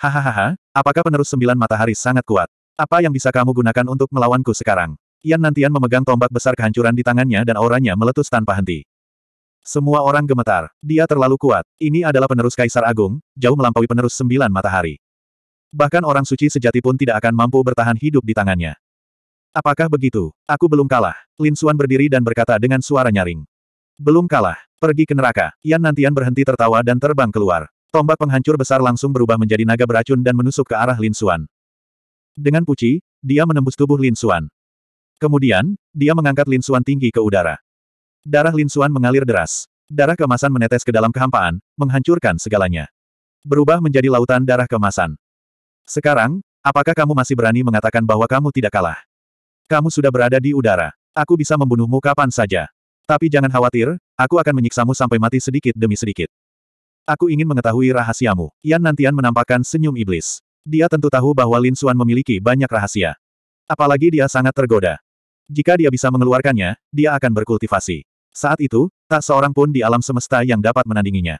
Hahaha, apakah penerus sembilan matahari sangat kuat? Apa yang bisa kamu gunakan untuk melawanku sekarang? Yan Nantian memegang tombak besar kehancuran di tangannya dan auranya meletus tanpa henti. Semua orang gemetar. Dia terlalu kuat. Ini adalah penerus Kaisar Agung, jauh melampaui penerus sembilan matahari. Bahkan orang suci sejati pun tidak akan mampu bertahan hidup di tangannya. Apakah begitu? Aku belum kalah. Lin Suan berdiri dan berkata dengan suara nyaring. Belum kalah. Pergi ke neraka. Yan Nantian berhenti tertawa dan terbang keluar. Tombak penghancur besar langsung berubah menjadi naga beracun dan menusuk ke arah Lin Xuan. Dengan puci, dia menembus tubuh Lin Xuan. Kemudian, dia mengangkat Lin Xuan tinggi ke udara. Darah Lin Xuan mengalir deras. Darah kemasan menetes ke dalam kehampaan, menghancurkan segalanya. Berubah menjadi lautan darah kemasan. Sekarang, apakah kamu masih berani mengatakan bahwa kamu tidak kalah? Kamu sudah berada di udara. Aku bisa membunuhmu kapan saja. Tapi jangan khawatir, aku akan menyiksamu sampai mati sedikit demi sedikit. Aku ingin mengetahui rahasiamu. Yan Nantian menampakkan senyum iblis. Dia tentu tahu bahwa Lin Xuan memiliki banyak rahasia. Apalagi dia sangat tergoda. Jika dia bisa mengeluarkannya, dia akan berkultivasi. Saat itu, tak seorang pun di alam semesta yang dapat menandinginya.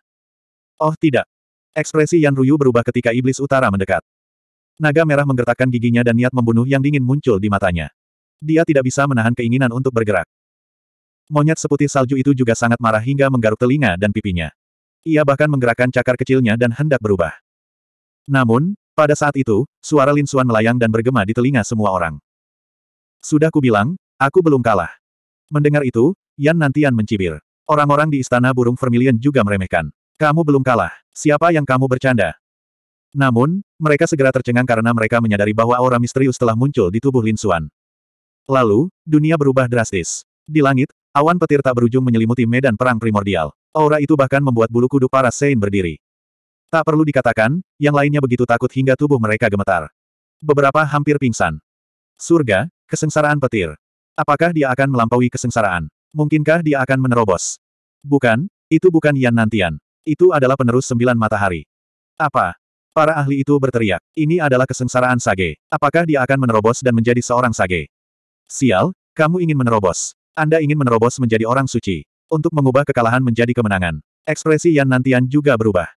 Oh tidak. Ekspresi Yan Ruyu berubah ketika iblis utara mendekat. Naga merah menggertakkan giginya dan niat membunuh yang dingin muncul di matanya. Dia tidak bisa menahan keinginan untuk bergerak. Monyet seputih salju itu juga sangat marah hingga menggaruk telinga dan pipinya. Ia bahkan menggerakkan cakar kecilnya dan hendak berubah. Namun, pada saat itu, suara Lin Xuan melayang dan bergema di telinga semua orang. Sudah kubilang, aku belum kalah. Mendengar itu, Yan Nantian mencibir. Orang-orang di istana burung vermilion juga meremehkan. Kamu belum kalah. Siapa yang kamu bercanda? Namun, mereka segera tercengang karena mereka menyadari bahwa aura misterius telah muncul di tubuh Lin Xuan. Lalu, dunia berubah drastis. Di langit, Awan petir tak berujung menyelimuti medan perang primordial. Aura itu bahkan membuat bulu kuduk para Sein berdiri. Tak perlu dikatakan, yang lainnya begitu takut hingga tubuh mereka gemetar. Beberapa hampir pingsan. Surga, kesengsaraan petir. Apakah dia akan melampaui kesengsaraan? Mungkinkah dia akan menerobos? Bukan, itu bukan Yan Nantian. Itu adalah penerus sembilan matahari. Apa? Para ahli itu berteriak, ini adalah kesengsaraan Sage. Apakah dia akan menerobos dan menjadi seorang Sage? Sial, kamu ingin menerobos. Anda ingin menerobos menjadi orang suci. Untuk mengubah kekalahan menjadi kemenangan. Ekspresi Yan Nantian juga berubah.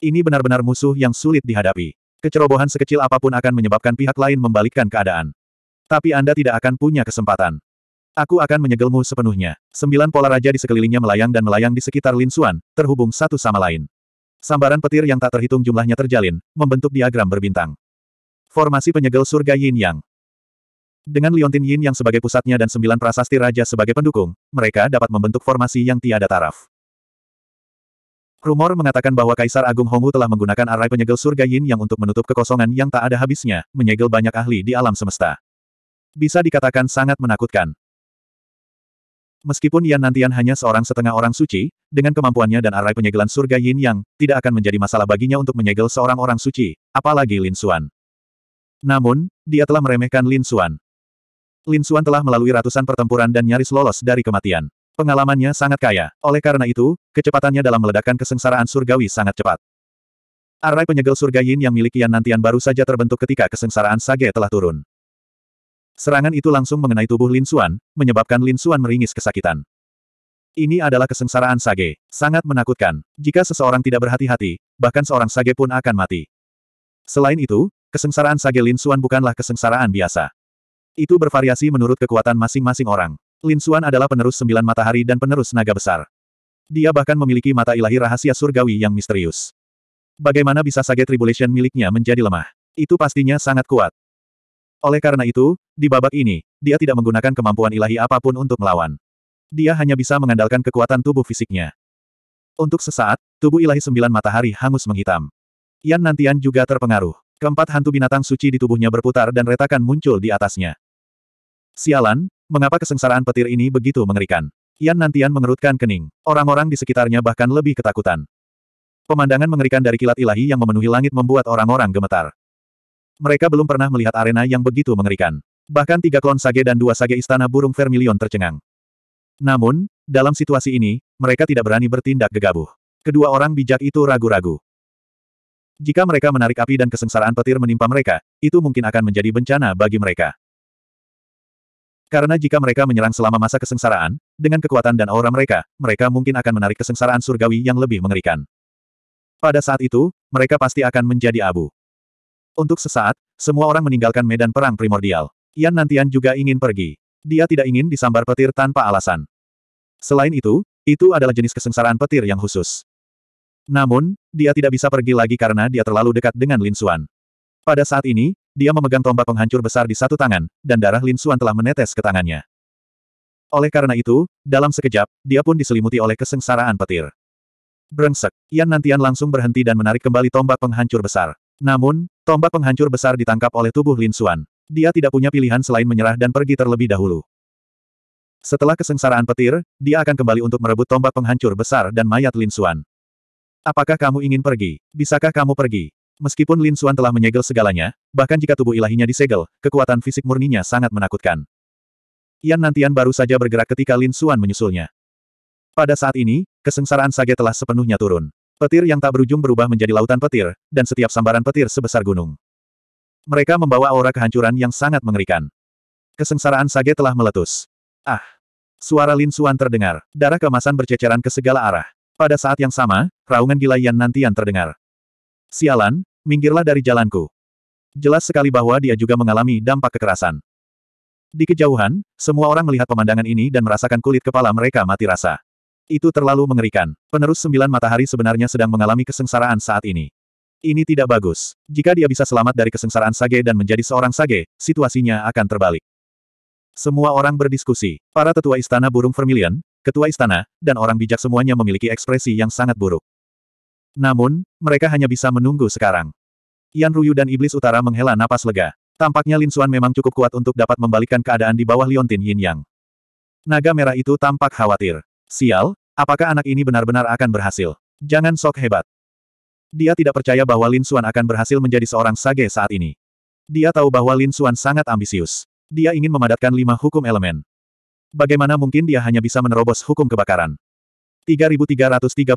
Ini benar-benar musuh yang sulit dihadapi. Kecerobohan sekecil apapun akan menyebabkan pihak lain membalikkan keadaan. Tapi Anda tidak akan punya kesempatan. Aku akan menyegelmu sepenuhnya. Sembilan pola raja di sekelilingnya melayang dan melayang di sekitar Lin Linsuan, terhubung satu sama lain. Sambaran petir yang tak terhitung jumlahnya terjalin, membentuk diagram berbintang. Formasi penyegel surga Yin Yang. Dengan Liontin Yin yang sebagai pusatnya dan sembilan prasasti raja sebagai pendukung, mereka dapat membentuk formasi yang tiada taraf. Rumor mengatakan bahwa Kaisar Agung Hongwu telah menggunakan arai penyegel surga Yin yang untuk menutup kekosongan yang tak ada habisnya, menyegel banyak ahli di alam semesta. Bisa dikatakan sangat menakutkan. Meskipun Yan Nantian hanya seorang setengah orang suci, dengan kemampuannya dan arai penyegelan surga Yin Yang, tidak akan menjadi masalah baginya untuk menyegel seorang orang suci, apalagi Lin Xuan. Namun, dia telah meremehkan Lin Xuan. Lin Xuan telah melalui ratusan pertempuran dan nyaris lolos dari kematian. Pengalamannya sangat kaya. Oleh karena itu, kecepatannya dalam meledakkan kesengsaraan surgawi sangat cepat. Arai penyegel surga Yin yang miliki Yan Nantian baru saja terbentuk ketika kesengsaraan Sage telah turun. Serangan itu langsung mengenai tubuh Lin Xuan, menyebabkan Lin Xuan meringis kesakitan. Ini adalah kesengsaraan Sage. Sangat menakutkan. Jika seseorang tidak berhati-hati, bahkan seorang Sage pun akan mati. Selain itu, kesengsaraan Sage Lin Xuan bukanlah kesengsaraan biasa. Itu bervariasi menurut kekuatan masing-masing orang. Lin Xuan adalah penerus sembilan matahari dan penerus naga besar. Dia bahkan memiliki mata ilahi rahasia surgawi yang misterius. Bagaimana bisa sage tribulation miliknya menjadi lemah? Itu pastinya sangat kuat. Oleh karena itu, di babak ini, dia tidak menggunakan kemampuan ilahi apapun untuk melawan. Dia hanya bisa mengandalkan kekuatan tubuh fisiknya. Untuk sesaat, tubuh ilahi sembilan matahari hangus menghitam. Yan Nantian juga terpengaruh. Keempat hantu binatang suci di tubuhnya berputar dan retakan muncul di atasnya. Sialan, mengapa kesengsaraan petir ini begitu mengerikan? Yan Nantian mengerutkan kening. Orang-orang di sekitarnya bahkan lebih ketakutan. Pemandangan mengerikan dari kilat ilahi yang memenuhi langit membuat orang-orang gemetar. Mereka belum pernah melihat arena yang begitu mengerikan. Bahkan tiga klon sage dan dua sage istana burung vermilion tercengang. Namun, dalam situasi ini, mereka tidak berani bertindak gegabah. Kedua orang bijak itu ragu-ragu. Jika mereka menarik api dan kesengsaraan petir menimpa mereka, itu mungkin akan menjadi bencana bagi mereka. Karena jika mereka menyerang selama masa kesengsaraan, dengan kekuatan dan aura mereka, mereka mungkin akan menarik kesengsaraan surgawi yang lebih mengerikan. Pada saat itu, mereka pasti akan menjadi abu. Untuk sesaat, semua orang meninggalkan medan perang primordial. Yan Nantian juga ingin pergi. Dia tidak ingin disambar petir tanpa alasan. Selain itu, itu adalah jenis kesengsaraan petir yang khusus. Namun, dia tidak bisa pergi lagi karena dia terlalu dekat dengan Lin Xuan. Pada saat ini, dia memegang tombak penghancur besar di satu tangan, dan darah Lin Suan telah menetes ke tangannya. Oleh karena itu, dalam sekejap, dia pun diselimuti oleh kesengsaraan petir. Brengsek, Yan Nantian langsung berhenti dan menarik kembali tombak penghancur besar. Namun, tombak penghancur besar ditangkap oleh tubuh Lin Suan. Dia tidak punya pilihan selain menyerah dan pergi terlebih dahulu. Setelah kesengsaraan petir, dia akan kembali untuk merebut tombak penghancur besar dan mayat Lin Suan. Apakah kamu ingin pergi? Bisakah kamu pergi? Meskipun Lin Xuan telah menyegel segalanya, bahkan jika tubuh ilahinya disegel, kekuatan fisik murninya sangat menakutkan. Yan Nantian baru saja bergerak ketika Lin Xuan menyusulnya. Pada saat ini, kesengsaraan Sage telah sepenuhnya turun. Petir yang tak berujung berubah menjadi lautan petir, dan setiap sambaran petir sebesar gunung. Mereka membawa aura kehancuran yang sangat mengerikan. Kesengsaraan Sage telah meletus. Ah! Suara Lin Xuan terdengar, darah kemasan berceceran ke segala arah. Pada saat yang sama, raungan gila Yan Nantian terdengar. Sialan, minggirlah dari jalanku. Jelas sekali bahwa dia juga mengalami dampak kekerasan. Di kejauhan, semua orang melihat pemandangan ini dan merasakan kulit kepala mereka mati rasa. Itu terlalu mengerikan. Penerus sembilan matahari sebenarnya sedang mengalami kesengsaraan saat ini. Ini tidak bagus. Jika dia bisa selamat dari kesengsaraan Sage dan menjadi seorang Sage, situasinya akan terbalik. Semua orang berdiskusi. Para tetua istana burung vermilion, ketua istana, dan orang bijak semuanya memiliki ekspresi yang sangat buruk. Namun, mereka hanya bisa menunggu sekarang. Yan Ruyu dan Iblis Utara menghela napas lega. Tampaknya Lin Xuan memang cukup kuat untuk dapat membalikkan keadaan di bawah Liontin Yin Yang. Naga merah itu tampak khawatir. Sial, apakah anak ini benar-benar akan berhasil? Jangan sok hebat. Dia tidak percaya bahwa Lin Xuan akan berhasil menjadi seorang sage saat ini. Dia tahu bahwa Lin Xuan sangat ambisius. Dia ingin memadatkan lima hukum elemen. Bagaimana mungkin dia hanya bisa menerobos hukum kebakaran? 3332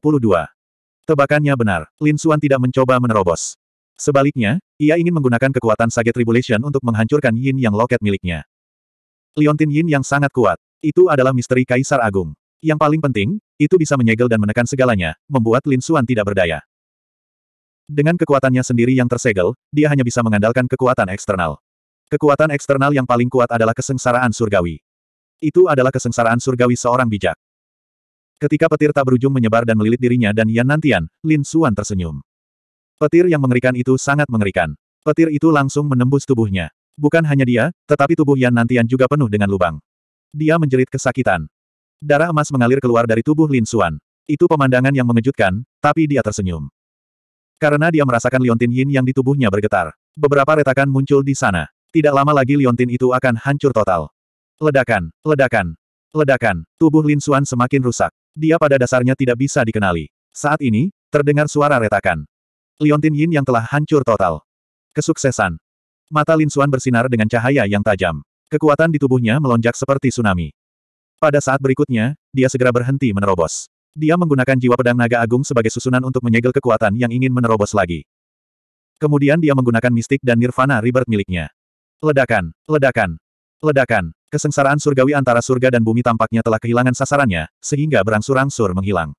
Tebakannya benar, Lin Suan tidak mencoba menerobos. Sebaliknya, ia ingin menggunakan kekuatan Sage Tribulation untuk menghancurkan Yin yang loket miliknya. Liontin Yin yang sangat kuat. Itu adalah misteri Kaisar Agung. Yang paling penting, itu bisa menyegel dan menekan segalanya, membuat Lin Suan tidak berdaya. Dengan kekuatannya sendiri yang tersegel, dia hanya bisa mengandalkan kekuatan eksternal. Kekuatan eksternal yang paling kuat adalah kesengsaraan surgawi. Itu adalah kesengsaraan surgawi seorang bijak. Ketika petir tak berujung menyebar dan melilit dirinya dan Yan Nantian, Lin Xuan tersenyum. Petir yang mengerikan itu sangat mengerikan. Petir itu langsung menembus tubuhnya. Bukan hanya dia, tetapi tubuh Yan Nantian juga penuh dengan lubang. Dia menjerit kesakitan. Darah emas mengalir keluar dari tubuh Lin Xuan. Itu pemandangan yang mengejutkan, tapi dia tersenyum. Karena dia merasakan liontin yin yang di tubuhnya bergetar. Beberapa retakan muncul di sana. Tidak lama lagi liontin itu akan hancur total. Ledakan, ledakan, ledakan. Tubuh Lin Xuan semakin rusak. Dia pada dasarnya tidak bisa dikenali. Saat ini, terdengar suara retakan. Liontin Yin yang telah hancur total. Kesuksesan. Mata Lin Xuan bersinar dengan cahaya yang tajam. Kekuatan di tubuhnya melonjak seperti tsunami. Pada saat berikutnya, dia segera berhenti menerobos. Dia menggunakan jiwa pedang naga agung sebagai susunan untuk menyegel kekuatan yang ingin menerobos lagi. Kemudian dia menggunakan mistik dan nirvana ribet miliknya. Ledakan, ledakan, Ledakan. Kesengsaraan surgawi antara surga dan bumi tampaknya telah kehilangan sasarannya, sehingga berangsur-angsur menghilang.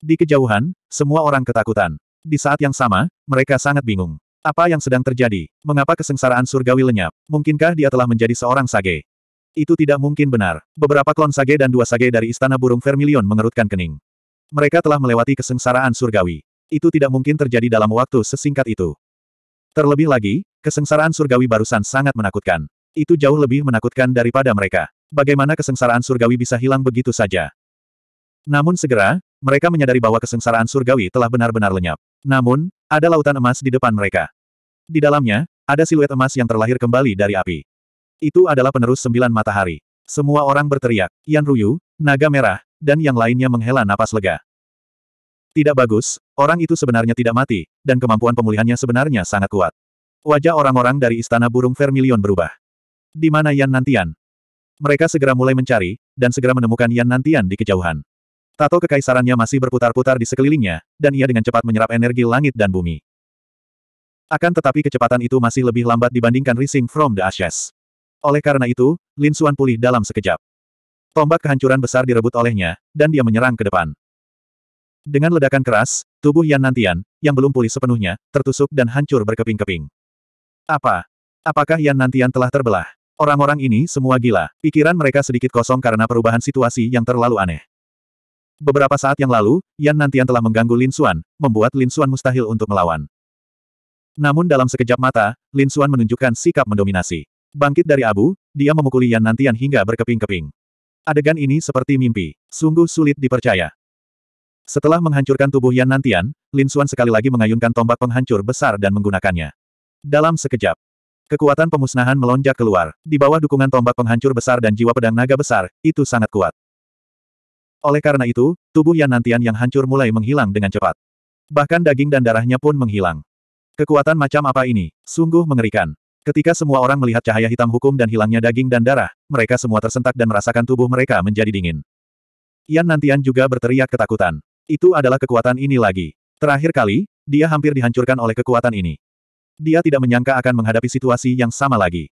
Di kejauhan, semua orang ketakutan. Di saat yang sama, mereka sangat bingung. Apa yang sedang terjadi? Mengapa kesengsaraan surgawi lenyap? Mungkinkah dia telah menjadi seorang sage? Itu tidak mungkin benar. Beberapa klon sage dan dua sage dari istana burung Vermilion mengerutkan kening. Mereka telah melewati kesengsaraan surgawi. Itu tidak mungkin terjadi dalam waktu sesingkat itu. Terlebih lagi, kesengsaraan surgawi barusan sangat menakutkan. Itu jauh lebih menakutkan daripada mereka. Bagaimana kesengsaraan surgawi bisa hilang begitu saja? Namun segera, mereka menyadari bahwa kesengsaraan surgawi telah benar-benar lenyap. Namun, ada lautan emas di depan mereka. Di dalamnya, ada siluet emas yang terlahir kembali dari api. Itu adalah penerus sembilan matahari. Semua orang berteriak, Yan Ruyu, Naga Merah, dan yang lainnya menghela napas lega. Tidak bagus, orang itu sebenarnya tidak mati, dan kemampuan pemulihannya sebenarnya sangat kuat. Wajah orang-orang dari Istana Burung Vermilion berubah. Di mana Yan Nantian? Mereka segera mulai mencari, dan segera menemukan Yan Nantian di kejauhan. Tato kekaisarannya masih berputar-putar di sekelilingnya, dan ia dengan cepat menyerap energi langit dan bumi. Akan tetapi kecepatan itu masih lebih lambat dibandingkan Rising from the Ashes. Oleh karena itu, Lin Xuan pulih dalam sekejap. Tombak kehancuran besar direbut olehnya, dan dia menyerang ke depan. Dengan ledakan keras, tubuh Yan Nantian, yang belum pulih sepenuhnya, tertusuk dan hancur berkeping-keping. Apa? Apakah Yan Nantian telah terbelah? Orang-orang ini semua gila. Pikiran mereka sedikit kosong karena perubahan situasi yang terlalu aneh. Beberapa saat yang lalu, Yan Nantian telah mengganggu Lin Xuan, membuat Lin Xuan mustahil untuk melawan. Namun dalam sekejap mata, Lin Xuan menunjukkan sikap mendominasi. Bangkit dari abu, dia memukuli Yan Nantian hingga berkeping-keping. Adegan ini seperti mimpi, sungguh sulit dipercaya. Setelah menghancurkan tubuh Yan Nantian, Lin Xuan sekali lagi mengayunkan tombak penghancur besar dan menggunakannya. Dalam sekejap, Kekuatan pemusnahan melonjak keluar. Di bawah dukungan tombak penghancur besar dan jiwa pedang naga besar, itu sangat kuat. Oleh karena itu, tubuh Yan Nantian yang hancur mulai menghilang dengan cepat. Bahkan daging dan darahnya pun menghilang. Kekuatan macam apa ini? Sungguh mengerikan. Ketika semua orang melihat cahaya hitam hukum dan hilangnya daging dan darah, mereka semua tersentak dan merasakan tubuh mereka menjadi dingin. Yan Nantian juga berteriak ketakutan. Itu adalah kekuatan ini lagi. Terakhir kali, dia hampir dihancurkan oleh kekuatan ini. Dia tidak menyangka akan menghadapi situasi yang sama lagi.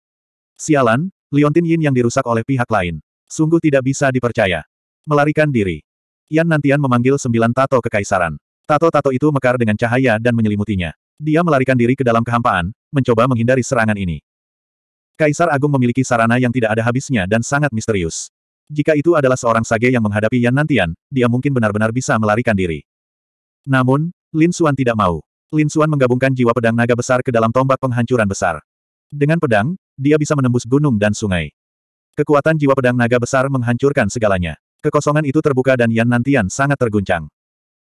Sialan, Liontin Yin yang dirusak oleh pihak lain. Sungguh tidak bisa dipercaya. Melarikan diri. Yan Nantian memanggil sembilan tato kekaisaran. Tato-tato itu mekar dengan cahaya dan menyelimutinya. Dia melarikan diri ke dalam kehampaan, mencoba menghindari serangan ini. Kaisar Agung memiliki sarana yang tidak ada habisnya dan sangat misterius. Jika itu adalah seorang sage yang menghadapi Yan Nantian, dia mungkin benar-benar bisa melarikan diri. Namun, Lin Suan tidak mau. Lin Xuan menggabungkan jiwa pedang naga besar ke dalam tombak penghancuran besar. Dengan pedang, dia bisa menembus gunung dan sungai. Kekuatan jiwa pedang naga besar menghancurkan segalanya. Kekosongan itu terbuka dan Yan Nantian sangat terguncang.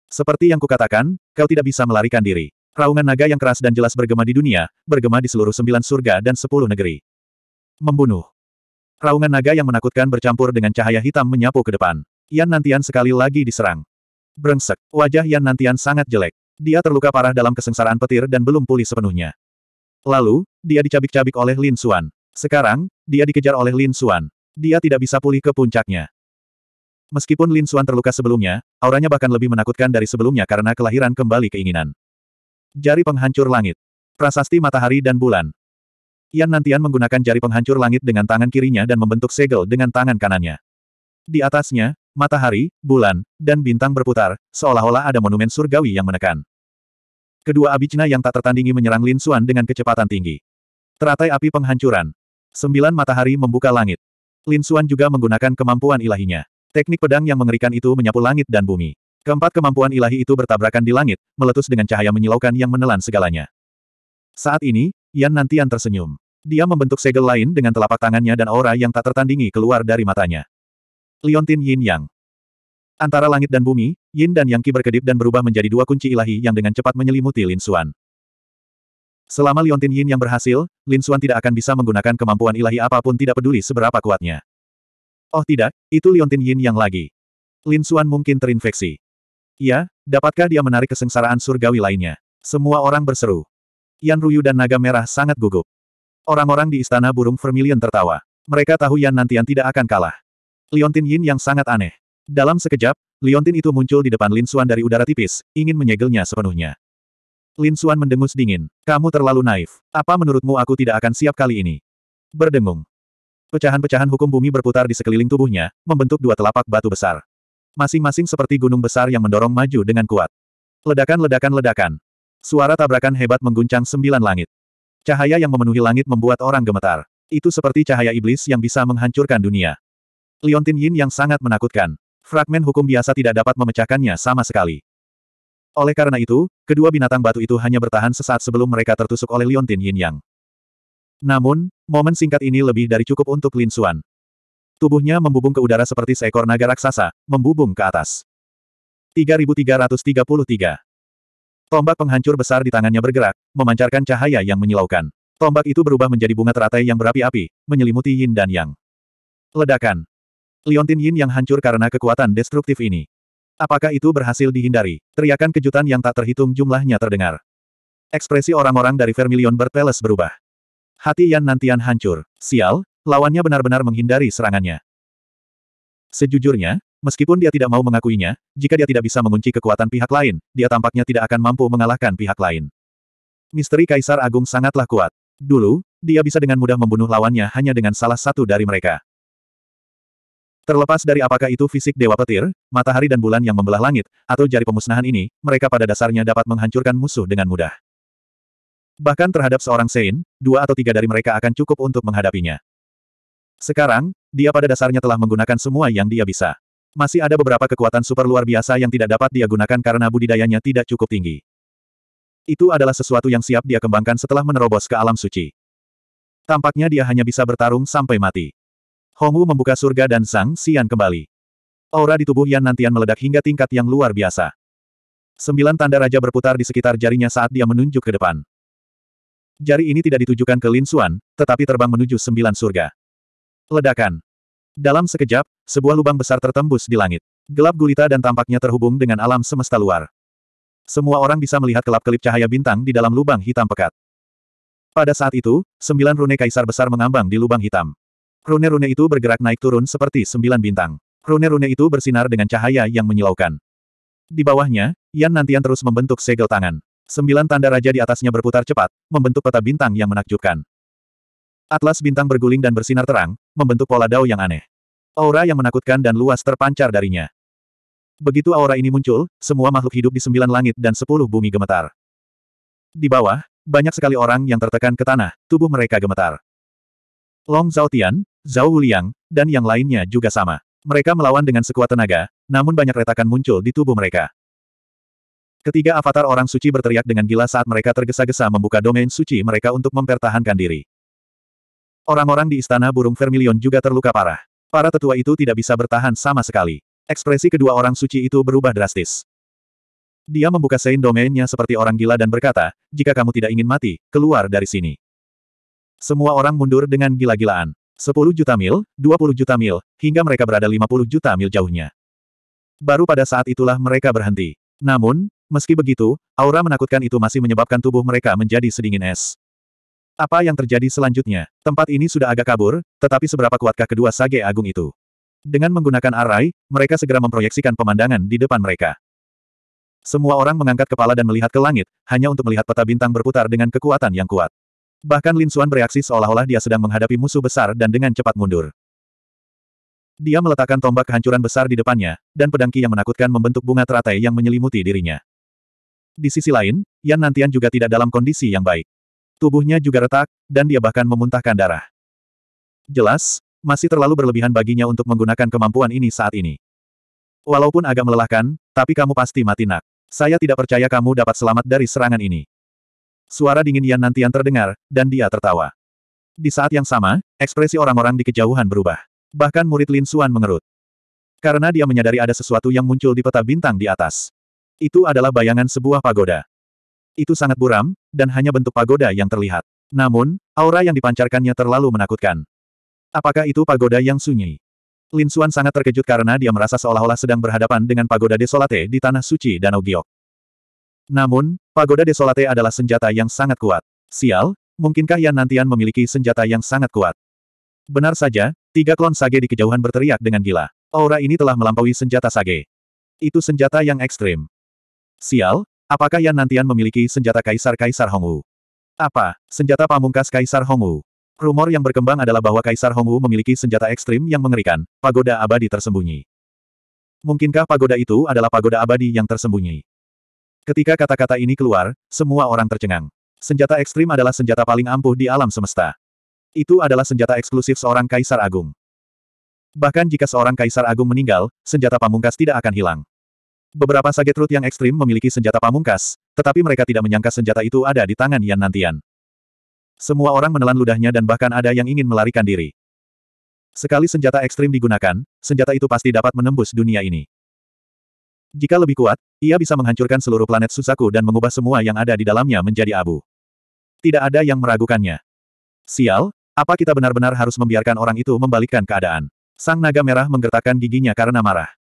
Seperti yang kukatakan, kau tidak bisa melarikan diri. Raungan naga yang keras dan jelas bergema di dunia, bergema di seluruh sembilan surga dan sepuluh negeri. Membunuh. Raungan naga yang menakutkan bercampur dengan cahaya hitam menyapu ke depan. Yan Nantian sekali lagi diserang. Brengsek, wajah Yan Nantian sangat jelek dia terluka parah dalam kesengsaraan petir dan belum pulih sepenuhnya. Lalu, dia dicabik-cabik oleh Lin Xuan. Sekarang, dia dikejar oleh Lin Xuan. Dia tidak bisa pulih ke puncaknya. Meskipun Lin Xuan terluka sebelumnya, auranya bahkan lebih menakutkan dari sebelumnya karena kelahiran kembali keinginan. Jari penghancur langit. Prasasti matahari dan bulan. Yan Nantian menggunakan jari penghancur langit dengan tangan kirinya dan membentuk segel dengan tangan kanannya. Di atasnya, matahari, bulan, dan bintang berputar, seolah-olah ada monumen surgawi yang menekan. Kedua abijna yang tak tertandingi menyerang Lin Xuan dengan kecepatan tinggi. Teratai api penghancuran. Sembilan matahari membuka langit. Lin Xuan juga menggunakan kemampuan ilahinya. Teknik pedang yang mengerikan itu menyapu langit dan bumi. Keempat kemampuan ilahi itu bertabrakan di langit, meletus dengan cahaya menyilaukan yang menelan segalanya. Saat ini, Yan Nantian tersenyum. Dia membentuk segel lain dengan telapak tangannya dan aura yang tak tertandingi keluar dari matanya. Liontin Yin Yang. Antara langit dan bumi, Yin dan Yang Qi berkedip dan berubah menjadi dua kunci ilahi yang dengan cepat menyelimuti Lin Xuan. Selama Liontin Yin yang berhasil, Lin Xuan tidak akan bisa menggunakan kemampuan ilahi apapun tidak peduli seberapa kuatnya. Oh tidak, itu Liontin Yin yang lagi. Lin Xuan mungkin terinfeksi. Ya, dapatkah dia menarik kesengsaraan surgawi lainnya? Semua orang berseru. Yan Ruyu dan Naga Merah sangat gugup. Orang-orang di istana burung Vermilion tertawa. Mereka tahu Yan Nantian tidak akan kalah. Liontin Yin yang sangat aneh. Dalam sekejap, Liontin itu muncul di depan Lin Xuan dari udara tipis, ingin menyegelnya sepenuhnya. Lin Xuan mendengus dingin. Kamu terlalu naif. Apa menurutmu aku tidak akan siap kali ini? Berdengung. Pecahan-pecahan hukum bumi berputar di sekeliling tubuhnya, membentuk dua telapak batu besar. Masing-masing seperti gunung besar yang mendorong maju dengan kuat. Ledakan-ledakan-ledakan. Suara tabrakan hebat mengguncang sembilan langit. Cahaya yang memenuhi langit membuat orang gemetar. Itu seperti cahaya iblis yang bisa menghancurkan dunia. Liontin Yin yang sangat menakutkan. Fragmen hukum biasa tidak dapat memecahkannya sama sekali. Oleh karena itu, kedua binatang batu itu hanya bertahan sesaat sebelum mereka tertusuk oleh liontin yin yang. Namun, momen singkat ini lebih dari cukup untuk Lin Xuan. Tubuhnya membubung ke udara seperti seekor naga raksasa, membubung ke atas. 3333 Tombak penghancur besar di tangannya bergerak, memancarkan cahaya yang menyilaukan. Tombak itu berubah menjadi bunga teratai yang berapi-api, menyelimuti Yin dan Yang. Ledakan. Liontin Yin yang hancur karena kekuatan destruktif ini. Apakah itu berhasil dihindari? Teriakan kejutan yang tak terhitung jumlahnya terdengar. Ekspresi orang-orang dari Vermilion Bird berubah. Hati Yan Nantian hancur. Sial, lawannya benar-benar menghindari serangannya. Sejujurnya, meskipun dia tidak mau mengakuinya, jika dia tidak bisa mengunci kekuatan pihak lain, dia tampaknya tidak akan mampu mengalahkan pihak lain. Misteri Kaisar Agung sangatlah kuat. Dulu, dia bisa dengan mudah membunuh lawannya hanya dengan salah satu dari mereka. Terlepas dari apakah itu fisik Dewa Petir, matahari dan bulan yang membelah langit, atau jari pemusnahan ini, mereka pada dasarnya dapat menghancurkan musuh dengan mudah. Bahkan terhadap seorang Sein, dua atau tiga dari mereka akan cukup untuk menghadapinya. Sekarang, dia pada dasarnya telah menggunakan semua yang dia bisa. Masih ada beberapa kekuatan super luar biasa yang tidak dapat dia gunakan karena budidayanya tidak cukup tinggi. Itu adalah sesuatu yang siap dia kembangkan setelah menerobos ke alam suci. Tampaknya dia hanya bisa bertarung sampai mati. Hongwu membuka surga dan sang Xian kembali. Aura di tubuh Yan Nantian meledak hingga tingkat yang luar biasa. Sembilan tanda raja berputar di sekitar jarinya saat dia menunjuk ke depan. Jari ini tidak ditujukan ke Lin Xuan, tetapi terbang menuju sembilan surga. Ledakan. Dalam sekejap, sebuah lubang besar tertembus di langit. Gelap gulita dan tampaknya terhubung dengan alam semesta luar. Semua orang bisa melihat kelap-kelip cahaya bintang di dalam lubang hitam pekat. Pada saat itu, sembilan rune kaisar besar mengambang di lubang hitam. Rune-rune itu bergerak naik turun seperti sembilan bintang. Rune-rune itu bersinar dengan cahaya yang menyilaukan. Di bawahnya, Yan Nantian terus membentuk segel tangan. Sembilan tanda raja di atasnya berputar cepat, membentuk peta bintang yang menakjubkan. Atlas bintang berguling dan bersinar terang, membentuk pola dao yang aneh. Aura yang menakutkan dan luas terpancar darinya. Begitu aura ini muncul, semua makhluk hidup di sembilan langit dan sepuluh bumi gemetar. Di bawah, banyak sekali orang yang tertekan ke tanah, tubuh mereka gemetar. Long Zhaotian, Zhao Wuliang, dan yang lainnya juga sama. Mereka melawan dengan sekuat tenaga, namun banyak retakan muncul di tubuh mereka. Ketiga avatar orang suci berteriak dengan gila saat mereka tergesa-gesa membuka domain suci mereka untuk mempertahankan diri. Orang-orang di istana burung Vermilion juga terluka parah. Para tetua itu tidak bisa bertahan sama sekali. Ekspresi kedua orang suci itu berubah drastis. Dia membuka sein domainnya seperti orang gila dan berkata, jika kamu tidak ingin mati, keluar dari sini. Semua orang mundur dengan gila-gilaan. 10 juta mil, 20 juta mil, hingga mereka berada 50 juta mil jauhnya. Baru pada saat itulah mereka berhenti. Namun, meski begitu, aura menakutkan itu masih menyebabkan tubuh mereka menjadi sedingin es. Apa yang terjadi selanjutnya? Tempat ini sudah agak kabur, tetapi seberapa kuatkah kedua sage agung itu? Dengan menggunakan arai, mereka segera memproyeksikan pemandangan di depan mereka. Semua orang mengangkat kepala dan melihat ke langit, hanya untuk melihat peta bintang berputar dengan kekuatan yang kuat. Bahkan Lin Xuan bereaksi seolah-olah dia sedang menghadapi musuh besar dan dengan cepat mundur. Dia meletakkan tombak kehancuran besar di depannya, dan pedangki yang menakutkan membentuk bunga teratai yang menyelimuti dirinya. Di sisi lain, Yan Nantian juga tidak dalam kondisi yang baik. Tubuhnya juga retak, dan dia bahkan memuntahkan darah. Jelas, masih terlalu berlebihan baginya untuk menggunakan kemampuan ini saat ini. Walaupun agak melelahkan, tapi kamu pasti mati nak. Saya tidak percaya kamu dapat selamat dari serangan ini. Suara dingin Yan Nantian terdengar, dan dia tertawa. Di saat yang sama, ekspresi orang-orang di kejauhan berubah. Bahkan murid Lin Suan mengerut. Karena dia menyadari ada sesuatu yang muncul di peta bintang di atas. Itu adalah bayangan sebuah pagoda. Itu sangat buram, dan hanya bentuk pagoda yang terlihat. Namun, aura yang dipancarkannya terlalu menakutkan. Apakah itu pagoda yang sunyi? Lin Suan sangat terkejut karena dia merasa seolah-olah sedang berhadapan dengan pagoda desolate di tanah suci Danau Giok. Namun, Pagoda Desolate adalah senjata yang sangat kuat. Sial, mungkinkah Yan Nantian memiliki senjata yang sangat kuat? Benar saja, tiga klon Sage di kejauhan berteriak dengan gila. Aura ini telah melampaui senjata Sage. Itu senjata yang ekstrim. Sial, apakah Yan Nantian memiliki senjata Kaisar-Kaisar Hongwu? Apa, senjata pamungkas Kaisar Hongwu? Rumor yang berkembang adalah bahwa Kaisar Hongwu memiliki senjata ekstrim yang mengerikan, pagoda abadi tersembunyi. Mungkinkah pagoda itu adalah pagoda abadi yang tersembunyi? Ketika kata-kata ini keluar, semua orang tercengang. Senjata ekstrim adalah senjata paling ampuh di alam semesta. Itu adalah senjata eksklusif seorang kaisar agung. Bahkan jika seorang kaisar agung meninggal, senjata pamungkas tidak akan hilang. Beberapa sagetrut yang ekstrim memiliki senjata pamungkas, tetapi mereka tidak menyangka senjata itu ada di tangan Yan Nantian. Semua orang menelan ludahnya dan bahkan ada yang ingin melarikan diri. Sekali senjata ekstrim digunakan, senjata itu pasti dapat menembus dunia ini. Jika lebih kuat, ia bisa menghancurkan seluruh planet Susaku dan mengubah semua yang ada di dalamnya menjadi abu. Tidak ada yang meragukannya. Sial, apa kita benar-benar harus membiarkan orang itu membalikkan keadaan? Sang naga merah menggertakkan giginya karena marah.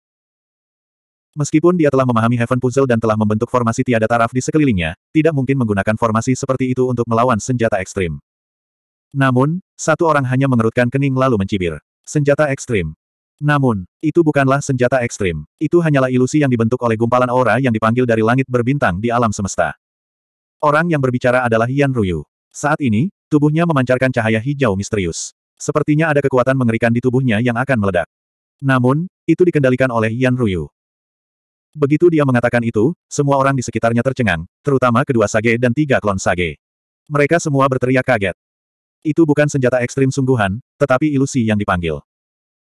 Meskipun dia telah memahami Heaven Puzzle dan telah membentuk formasi tiada taraf di sekelilingnya, tidak mungkin menggunakan formasi seperti itu untuk melawan senjata ekstrim. Namun, satu orang hanya mengerutkan kening lalu mencibir. Senjata ekstrim. Namun, itu bukanlah senjata ekstrim, itu hanyalah ilusi yang dibentuk oleh gumpalan aura yang dipanggil dari langit berbintang di alam semesta. Orang yang berbicara adalah Yan Ruyu. Saat ini, tubuhnya memancarkan cahaya hijau misterius. Sepertinya ada kekuatan mengerikan di tubuhnya yang akan meledak. Namun, itu dikendalikan oleh Yan Ruyu. Begitu dia mengatakan itu, semua orang di sekitarnya tercengang, terutama kedua Sage dan tiga klon Sage. Mereka semua berteriak kaget. Itu bukan senjata ekstrim sungguhan, tetapi ilusi yang dipanggil.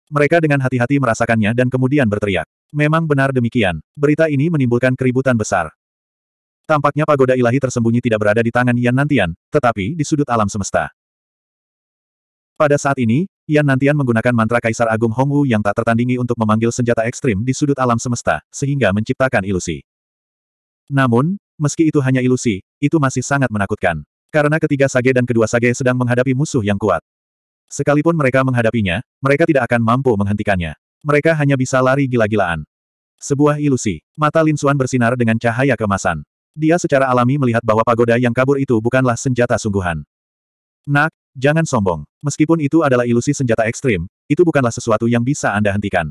Mereka dengan hati-hati merasakannya dan kemudian berteriak. Memang benar demikian, berita ini menimbulkan keributan besar. Tampaknya pagoda ilahi tersembunyi tidak berada di tangan Yan Nantian, tetapi di sudut alam semesta. Pada saat ini, Yan Nantian menggunakan mantra Kaisar Agung Hongwu yang tak tertandingi untuk memanggil senjata ekstrim di sudut alam semesta, sehingga menciptakan ilusi. Namun, meski itu hanya ilusi, itu masih sangat menakutkan. Karena ketiga sage dan kedua sage sedang menghadapi musuh yang kuat. Sekalipun mereka menghadapinya, mereka tidak akan mampu menghentikannya. Mereka hanya bisa lari gila-gilaan. Sebuah ilusi. Mata Lin Suan bersinar dengan cahaya kemasan. Dia secara alami melihat bahwa pagoda yang kabur itu bukanlah senjata sungguhan. Nak, jangan sombong. Meskipun itu adalah ilusi senjata ekstrim, itu bukanlah sesuatu yang bisa Anda hentikan.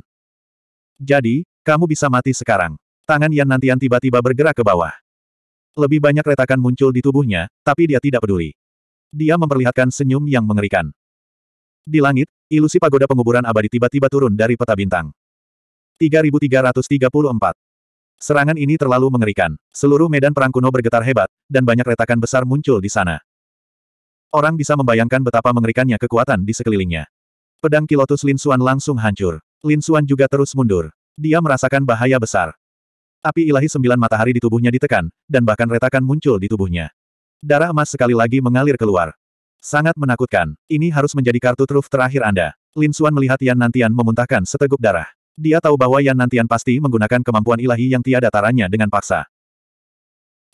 Jadi, kamu bisa mati sekarang. Tangan Yan Nantian tiba-tiba bergerak ke bawah. Lebih banyak retakan muncul di tubuhnya, tapi dia tidak peduli. Dia memperlihatkan senyum yang mengerikan. Di langit, ilusi pagoda penguburan abadi tiba-tiba turun dari peta bintang. 3334. Serangan ini terlalu mengerikan. Seluruh medan perang kuno bergetar hebat, dan banyak retakan besar muncul di sana. Orang bisa membayangkan betapa mengerikannya kekuatan di sekelilingnya. Pedang Kilotus Lin Xuan langsung hancur. Lin Xuan juga terus mundur. Dia merasakan bahaya besar. Api ilahi sembilan matahari di tubuhnya ditekan, dan bahkan retakan muncul di tubuhnya. Darah emas sekali lagi mengalir keluar. Sangat menakutkan, ini harus menjadi kartu truf terakhir Anda. Lin Xuan melihat Yan Nantian memuntahkan seteguk darah. Dia tahu bahwa Yan Nantian pasti menggunakan kemampuan ilahi yang tiada taranya dengan paksa.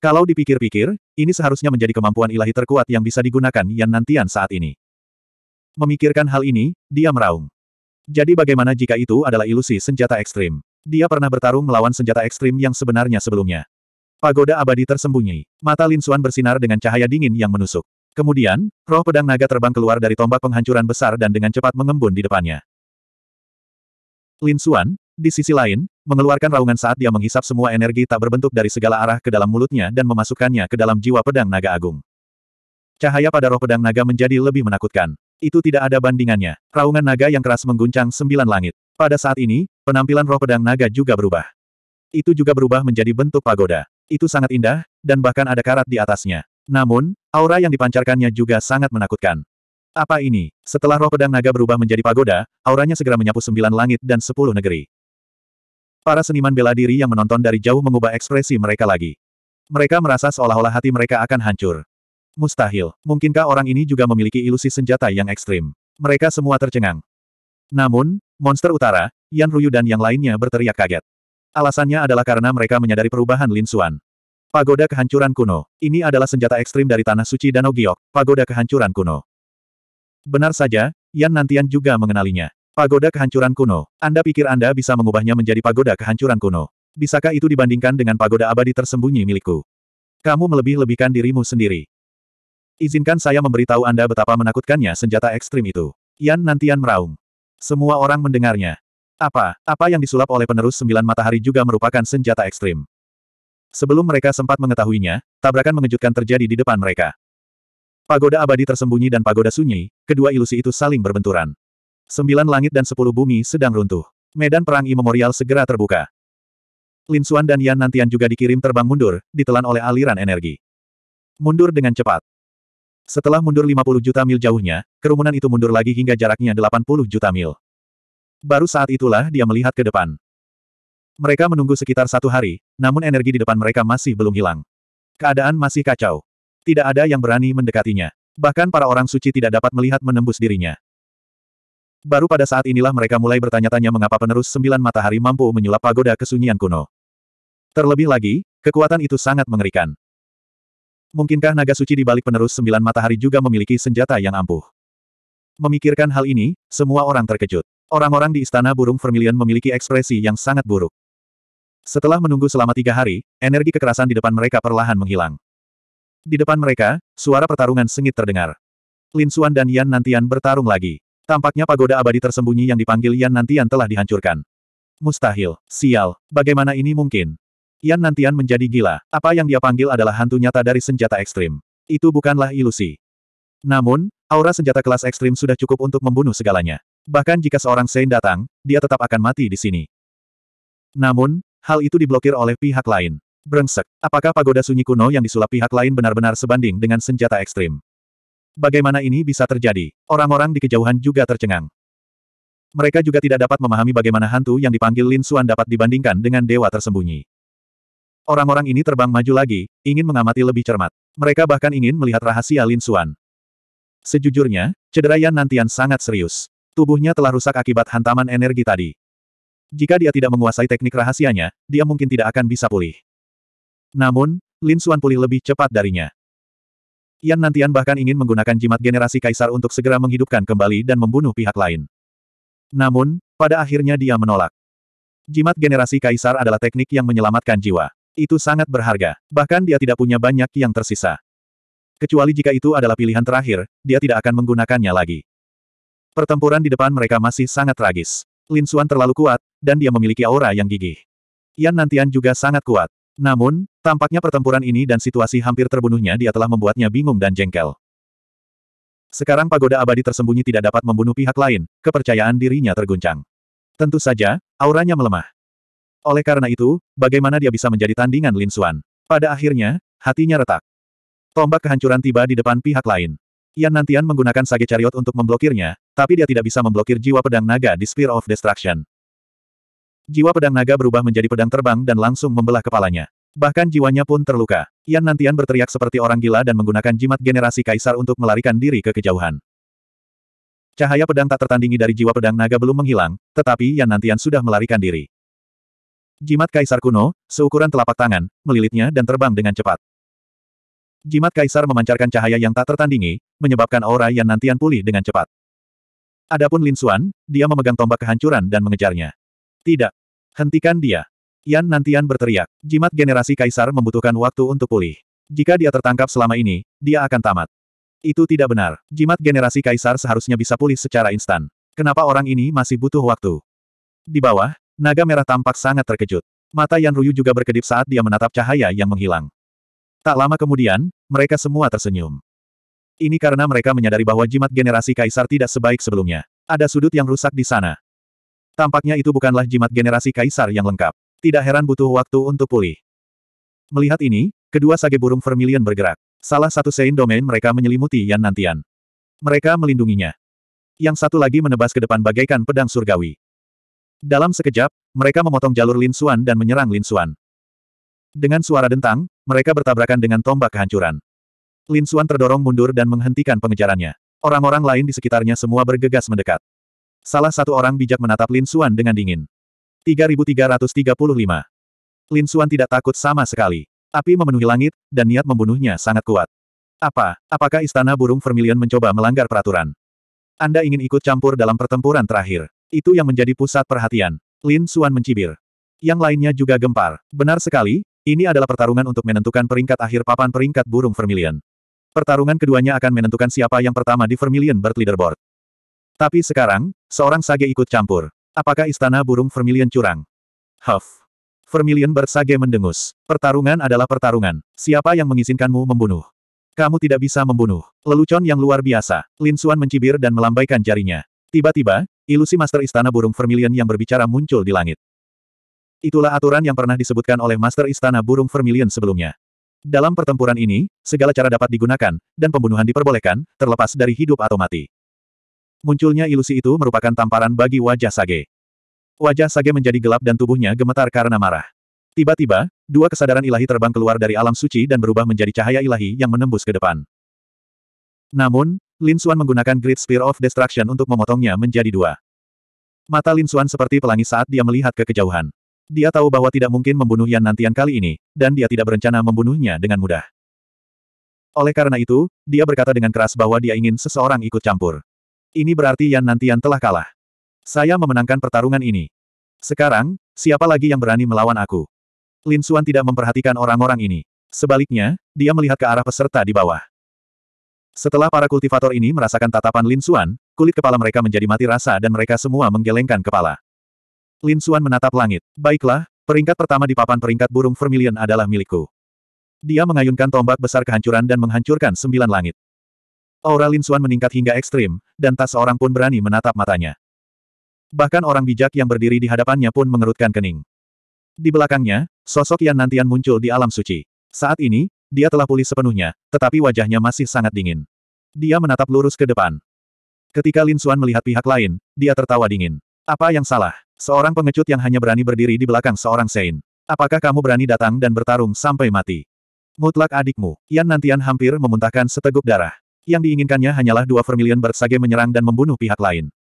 Kalau dipikir-pikir, ini seharusnya menjadi kemampuan ilahi terkuat yang bisa digunakan Yan Nantian saat ini. Memikirkan hal ini, dia meraung. Jadi bagaimana jika itu adalah ilusi senjata ekstrim? Dia pernah bertarung melawan senjata ekstrim yang sebenarnya sebelumnya. Pagoda abadi tersembunyi. Mata Lin Xuan bersinar dengan cahaya dingin yang menusuk. Kemudian, roh pedang naga terbang keluar dari tombak penghancuran besar dan dengan cepat mengembun di depannya. Lin Xuan, di sisi lain, mengeluarkan raungan saat dia menghisap semua energi tak berbentuk dari segala arah ke dalam mulutnya dan memasukkannya ke dalam jiwa pedang naga agung. Cahaya pada roh pedang naga menjadi lebih menakutkan. Itu tidak ada bandingannya. Raungan naga yang keras mengguncang sembilan langit. Pada saat ini, penampilan roh pedang naga juga berubah. Itu juga berubah menjadi bentuk pagoda. Itu sangat indah, dan bahkan ada karat di atasnya. Namun, aura yang dipancarkannya juga sangat menakutkan. Apa ini? Setelah roh pedang naga berubah menjadi pagoda, auranya segera menyapu sembilan langit dan sepuluh negeri. Para seniman bela diri yang menonton dari jauh mengubah ekspresi mereka lagi. Mereka merasa seolah-olah hati mereka akan hancur. Mustahil, mungkinkah orang ini juga memiliki ilusi senjata yang ekstrim? Mereka semua tercengang. Namun, monster utara, Yan Ruyu dan yang lainnya berteriak kaget. Alasannya adalah karena mereka menyadari perubahan Lin Xuan. Pagoda Kehancuran Kuno. Ini adalah senjata ekstrim dari Tanah Suci Danau Giok, Pagoda Kehancuran Kuno. Benar saja, Yan Nantian juga mengenalinya. Pagoda Kehancuran Kuno. Anda pikir Anda bisa mengubahnya menjadi Pagoda Kehancuran Kuno? Bisakah itu dibandingkan dengan pagoda abadi tersembunyi milikku? Kamu melebih-lebihkan dirimu sendiri. Izinkan saya memberitahu Anda betapa menakutkannya senjata ekstrim itu. Yan Nantian meraung. Semua orang mendengarnya. Apa, apa yang disulap oleh penerus sembilan matahari juga merupakan senjata ekstrim. Sebelum mereka sempat mengetahuinya, tabrakan mengejutkan terjadi di depan mereka. Pagoda abadi tersembunyi dan pagoda sunyi, kedua ilusi itu saling berbenturan. Sembilan langit dan sepuluh bumi sedang runtuh. Medan perang imemorial segera terbuka. Lin Xuan dan Yan Nantian juga dikirim terbang mundur, ditelan oleh aliran energi. Mundur dengan cepat. Setelah mundur 50 juta mil jauhnya, kerumunan itu mundur lagi hingga jaraknya 80 juta mil. Baru saat itulah dia melihat ke depan. Mereka menunggu sekitar satu hari, namun energi di depan mereka masih belum hilang. Keadaan masih kacau. Tidak ada yang berani mendekatinya. Bahkan para orang suci tidak dapat melihat menembus dirinya. Baru pada saat inilah mereka mulai bertanya-tanya mengapa penerus sembilan matahari mampu menyulap pagoda kesunyian kuno. Terlebih lagi, kekuatan itu sangat mengerikan. Mungkinkah naga suci di balik penerus sembilan matahari juga memiliki senjata yang ampuh? Memikirkan hal ini, semua orang terkejut. Orang-orang di istana burung Vermilion memiliki ekspresi yang sangat buruk. Setelah menunggu selama tiga hari, energi kekerasan di depan mereka perlahan menghilang. Di depan mereka, suara pertarungan sengit terdengar. Lin Suan dan Yan Nantian bertarung lagi. Tampaknya pagoda abadi tersembunyi yang dipanggil Yan Nantian telah dihancurkan. Mustahil, sial, bagaimana ini mungkin? Yan Nantian menjadi gila, apa yang dia panggil adalah hantu nyata dari senjata ekstrim. Itu bukanlah ilusi. Namun, aura senjata kelas ekstrim sudah cukup untuk membunuh segalanya. Bahkan jika seorang Sein datang, dia tetap akan mati di sini. Namun, Hal itu diblokir oleh pihak lain. Brengsek, apakah pagoda sunyi kuno yang disulap pihak lain benar-benar sebanding dengan senjata ekstrim? Bagaimana ini bisa terjadi? Orang-orang di kejauhan juga tercengang. Mereka juga tidak dapat memahami bagaimana hantu yang dipanggil Lin Xuan dapat dibandingkan dengan dewa tersembunyi. Orang-orang ini terbang maju lagi, ingin mengamati lebih cermat. Mereka bahkan ingin melihat rahasia Lin Xuan. Sejujurnya, cedera Yan Nantian sangat serius. Tubuhnya telah rusak akibat hantaman energi tadi. Jika dia tidak menguasai teknik rahasianya, dia mungkin tidak akan bisa pulih. Namun, Lin Xuan pulih lebih cepat darinya. Yan Nantian bahkan ingin menggunakan jimat generasi kaisar untuk segera menghidupkan kembali dan membunuh pihak lain. Namun, pada akhirnya dia menolak. Jimat generasi kaisar adalah teknik yang menyelamatkan jiwa. Itu sangat berharga, bahkan dia tidak punya banyak yang tersisa. Kecuali jika itu adalah pilihan terakhir, dia tidak akan menggunakannya lagi. Pertempuran di depan mereka masih sangat tragis. Lin Xuan terlalu kuat, dan dia memiliki aura yang gigih. Yan Nantian juga sangat kuat. Namun, tampaknya pertempuran ini dan situasi hampir terbunuhnya dia telah membuatnya bingung dan jengkel. Sekarang pagoda abadi tersembunyi tidak dapat membunuh pihak lain, kepercayaan dirinya terguncang. Tentu saja, auranya melemah. Oleh karena itu, bagaimana dia bisa menjadi tandingan Lin Xuan? Pada akhirnya, hatinya retak. Tombak kehancuran tiba di depan pihak lain. Yan Nantian menggunakan sage chariot untuk memblokirnya, tapi dia tidak bisa memblokir jiwa pedang naga di Spear of Destruction. Jiwa pedang naga berubah menjadi pedang terbang dan langsung membelah kepalanya. Bahkan jiwanya pun terluka. Yan Nantian berteriak seperti orang gila dan menggunakan jimat generasi kaisar untuk melarikan diri ke kejauhan. Cahaya pedang tak tertandingi dari jiwa pedang naga belum menghilang, tetapi Yan Nantian sudah melarikan diri. Jimat kaisar kuno, seukuran telapak tangan, melilitnya dan terbang dengan cepat. Jimat kaisar memancarkan cahaya yang tak tertandingi, menyebabkan aura Yan Nantian pulih dengan cepat. Adapun Lin Xuan, dia memegang tombak kehancuran dan mengejarnya. Tidak. Hentikan dia. Yan Nantian berteriak. Jimat generasi kaisar membutuhkan waktu untuk pulih. Jika dia tertangkap selama ini, dia akan tamat. Itu tidak benar. Jimat generasi kaisar seharusnya bisa pulih secara instan. Kenapa orang ini masih butuh waktu? Di bawah, naga merah tampak sangat terkejut. Mata Yan Ruyu juga berkedip saat dia menatap cahaya yang menghilang. Tak lama kemudian, mereka semua tersenyum. Ini karena mereka menyadari bahwa jimat generasi kaisar tidak sebaik sebelumnya. Ada sudut yang rusak di sana. Tampaknya itu bukanlah jimat generasi kaisar yang lengkap. Tidak heran butuh waktu untuk pulih. Melihat ini, kedua sage burung vermilion bergerak. Salah satu sein domain mereka menyelimuti Yan Nantian. Mereka melindunginya. Yang satu lagi menebas ke depan bagaikan pedang surgawi. Dalam sekejap, mereka memotong jalur Lin Xuan dan menyerang Lin Xuan. Dengan suara dentang, mereka bertabrakan dengan tombak kehancuran. Lin Xuan terdorong mundur dan menghentikan pengejarannya. Orang-orang lain di sekitarnya semua bergegas mendekat. Salah satu orang bijak menatap Lin Suan dengan dingin. 3335. Lin Suan tidak takut sama sekali. Api memenuhi langit, dan niat membunuhnya sangat kuat. Apa, apakah Istana Burung Vermilion mencoba melanggar peraturan? Anda ingin ikut campur dalam pertempuran terakhir. Itu yang menjadi pusat perhatian. Lin Suan mencibir. Yang lainnya juga gempar. Benar sekali, ini adalah pertarungan untuk menentukan peringkat akhir papan peringkat burung Vermilion. Pertarungan keduanya akan menentukan siapa yang pertama di Vermilion Bird Leaderboard. Tapi sekarang, seorang sage ikut campur. Apakah istana burung vermilion curang? Huff. Vermilion bersage mendengus. Pertarungan adalah pertarungan. Siapa yang mengizinkanmu membunuh? Kamu tidak bisa membunuh. Lelucon yang luar biasa. Lin Xuan mencibir dan melambaikan jarinya. Tiba-tiba, ilusi Master Istana Burung Vermilion yang berbicara muncul di langit. Itulah aturan yang pernah disebutkan oleh Master Istana Burung Vermilion sebelumnya. Dalam pertempuran ini, segala cara dapat digunakan, dan pembunuhan diperbolehkan, terlepas dari hidup atau mati. Munculnya ilusi itu merupakan tamparan bagi wajah Sage. Wajah Sage menjadi gelap dan tubuhnya gemetar karena marah. Tiba-tiba, dua kesadaran ilahi terbang keluar dari alam suci dan berubah menjadi cahaya ilahi yang menembus ke depan. Namun, Lin Xuan menggunakan Great Spear of Destruction untuk memotongnya menjadi dua. Mata Lin Xuan seperti pelangi saat dia melihat ke kejauhan. Dia tahu bahwa tidak mungkin membunuh Yan Nantian kali ini, dan dia tidak berencana membunuhnya dengan mudah. Oleh karena itu, dia berkata dengan keras bahwa dia ingin seseorang ikut campur. Ini berarti Yan Nantian telah kalah. Saya memenangkan pertarungan ini. Sekarang, siapa lagi yang berani melawan aku? Lin Xuan tidak memperhatikan orang-orang ini. Sebaliknya, dia melihat ke arah peserta di bawah. Setelah para kultivator ini merasakan tatapan Lin Xuan, kulit kepala mereka menjadi mati rasa dan mereka semua menggelengkan kepala. Lin Xuan menatap langit. Baiklah, peringkat pertama di papan peringkat burung vermilion adalah milikku. Dia mengayunkan tombak besar kehancuran dan menghancurkan sembilan langit. Aura Lin Xuan meningkat hingga ekstrim, dan tak seorang pun berani menatap matanya. Bahkan orang bijak yang berdiri di hadapannya pun mengerutkan kening. Di belakangnya, sosok Yan Nantian muncul di alam suci. Saat ini, dia telah pulih sepenuhnya, tetapi wajahnya masih sangat dingin. Dia menatap lurus ke depan. Ketika Lin Xuan melihat pihak lain, dia tertawa dingin. Apa yang salah? Seorang pengecut yang hanya berani berdiri di belakang seorang Sein. Apakah kamu berani datang dan bertarung sampai mati? Mutlak adikmu, Yan Nantian hampir memuntahkan seteguk darah. Yang diinginkannya hanyalah dua Vermilion bersage menyerang dan membunuh pihak lain.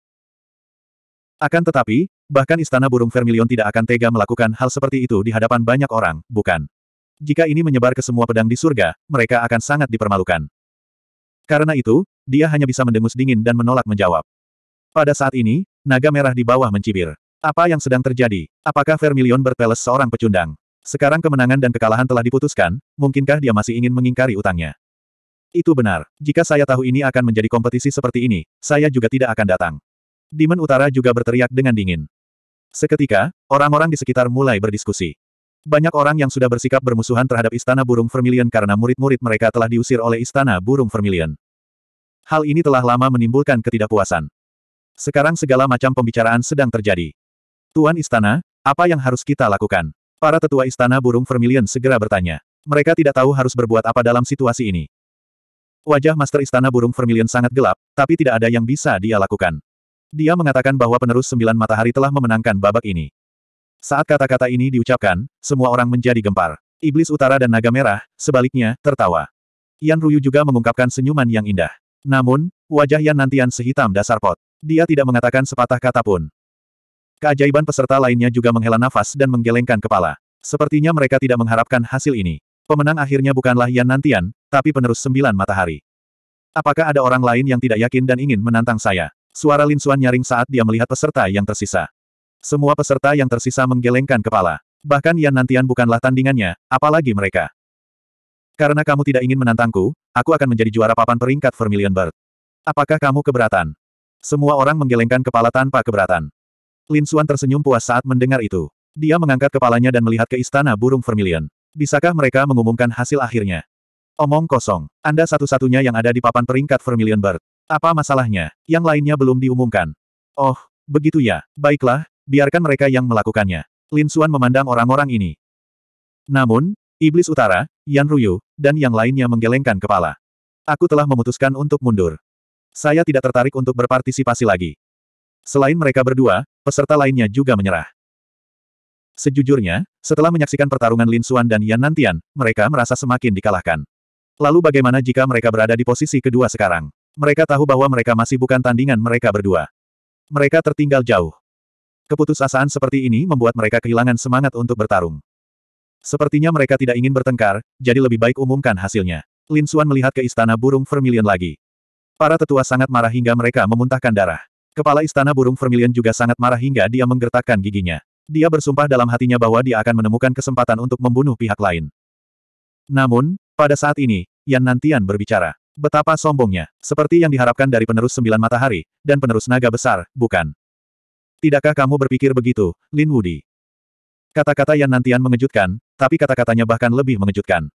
Akan tetapi, bahkan Istana Burung Vermilion tidak akan tega melakukan hal seperti itu di hadapan banyak orang, bukan? Jika ini menyebar ke semua pedang di surga, mereka akan sangat dipermalukan. Karena itu, dia hanya bisa mendengus dingin dan menolak menjawab. Pada saat ini, naga merah di bawah mencibir. Apa yang sedang terjadi? Apakah Vermilion berpeles seorang pecundang? Sekarang kemenangan dan kekalahan telah diputuskan, mungkinkah dia masih ingin mengingkari utangnya? Itu benar. Jika saya tahu ini akan menjadi kompetisi seperti ini, saya juga tidak akan datang. Demon Utara juga berteriak dengan dingin. Seketika, orang-orang di sekitar mulai berdiskusi. Banyak orang yang sudah bersikap bermusuhan terhadap Istana Burung Vermilion karena murid-murid mereka telah diusir oleh Istana Burung Vermilion. Hal ini telah lama menimbulkan ketidakpuasan. Sekarang segala macam pembicaraan sedang terjadi. Tuan Istana, apa yang harus kita lakukan? Para tetua Istana Burung Vermilion segera bertanya. Mereka tidak tahu harus berbuat apa dalam situasi ini. Wajah Master Istana Burung Vermilion sangat gelap, tapi tidak ada yang bisa dia lakukan. Dia mengatakan bahwa penerus sembilan matahari telah memenangkan babak ini. Saat kata-kata ini diucapkan, semua orang menjadi gempar. Iblis Utara dan Naga Merah, sebaliknya, tertawa. Yan Ruyu juga mengungkapkan senyuman yang indah. Namun, wajah Yan Nantian sehitam dasar pot. Dia tidak mengatakan sepatah kata pun. Keajaiban peserta lainnya juga menghela nafas dan menggelengkan kepala. Sepertinya mereka tidak mengharapkan hasil ini. Pemenang akhirnya bukanlah Yan Nantian, tapi penerus sembilan matahari. Apakah ada orang lain yang tidak yakin dan ingin menantang saya? Suara Lin Xuan nyaring saat dia melihat peserta yang tersisa. Semua peserta yang tersisa menggelengkan kepala. Bahkan Yan Nantian bukanlah tandingannya, apalagi mereka. Karena kamu tidak ingin menantangku, aku akan menjadi juara papan peringkat Vermilion Bird. Apakah kamu keberatan? Semua orang menggelengkan kepala tanpa keberatan. Lin Xuan tersenyum puas saat mendengar itu. Dia mengangkat kepalanya dan melihat ke istana burung Vermilion. Bisakah mereka mengumumkan hasil akhirnya? Omong kosong. Anda satu-satunya yang ada di papan peringkat Vermilion Bird. Apa masalahnya? Yang lainnya belum diumumkan. Oh, begitu ya. Baiklah, biarkan mereka yang melakukannya. Lin Suan memandang orang-orang ini. Namun, Iblis Utara, Yan Ruyu, dan yang lainnya menggelengkan kepala. Aku telah memutuskan untuk mundur. Saya tidak tertarik untuk berpartisipasi lagi. Selain mereka berdua, peserta lainnya juga menyerah. Sejujurnya, setelah menyaksikan pertarungan Lin Suan dan Yan Nantian, mereka merasa semakin dikalahkan. Lalu bagaimana jika mereka berada di posisi kedua sekarang? Mereka tahu bahwa mereka masih bukan tandingan mereka berdua. Mereka tertinggal jauh. Keputusasaan seperti ini membuat mereka kehilangan semangat untuk bertarung. Sepertinya mereka tidak ingin bertengkar, jadi lebih baik umumkan hasilnya. Lin Xuan melihat ke istana burung Vermilion lagi. Para tetua sangat marah hingga mereka memuntahkan darah. Kepala istana burung Vermilion juga sangat marah hingga dia menggertakkan giginya. Dia bersumpah dalam hatinya bahwa dia akan menemukan kesempatan untuk membunuh pihak lain. Namun, pada saat ini, Yan Nantian berbicara. Betapa sombongnya, seperti yang diharapkan dari penerus sembilan matahari, dan penerus naga besar, bukan? Tidakkah kamu berpikir begitu, Lin Wudi? Kata-kata Yan Nantian mengejutkan, tapi kata-katanya bahkan lebih mengejutkan.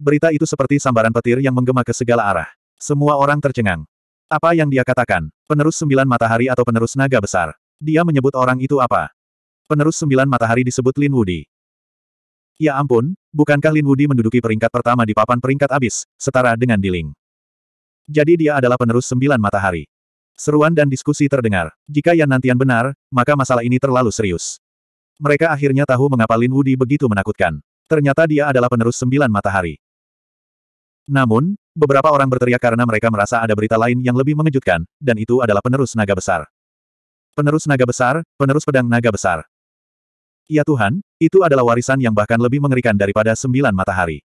Berita itu seperti sambaran petir yang menggema ke segala arah. Semua orang tercengang. Apa yang dia katakan? Penerus sembilan matahari atau penerus naga besar? Dia menyebut orang itu apa? Penerus sembilan matahari disebut Lin Wudi. Ya ampun, bukankah Lin Wudi menduduki peringkat pertama di papan peringkat abis, setara dengan Diling? Jadi dia adalah penerus sembilan matahari. Seruan dan diskusi terdengar. Jika yang Nantian benar, maka masalah ini terlalu serius. Mereka akhirnya tahu mengapa Lin Wudi begitu menakutkan. Ternyata dia adalah penerus sembilan matahari. Namun, beberapa orang berteriak karena mereka merasa ada berita lain yang lebih mengejutkan, dan itu adalah penerus naga besar. Penerus naga besar, penerus pedang naga besar. Ya Tuhan, itu adalah warisan yang bahkan lebih mengerikan daripada sembilan matahari.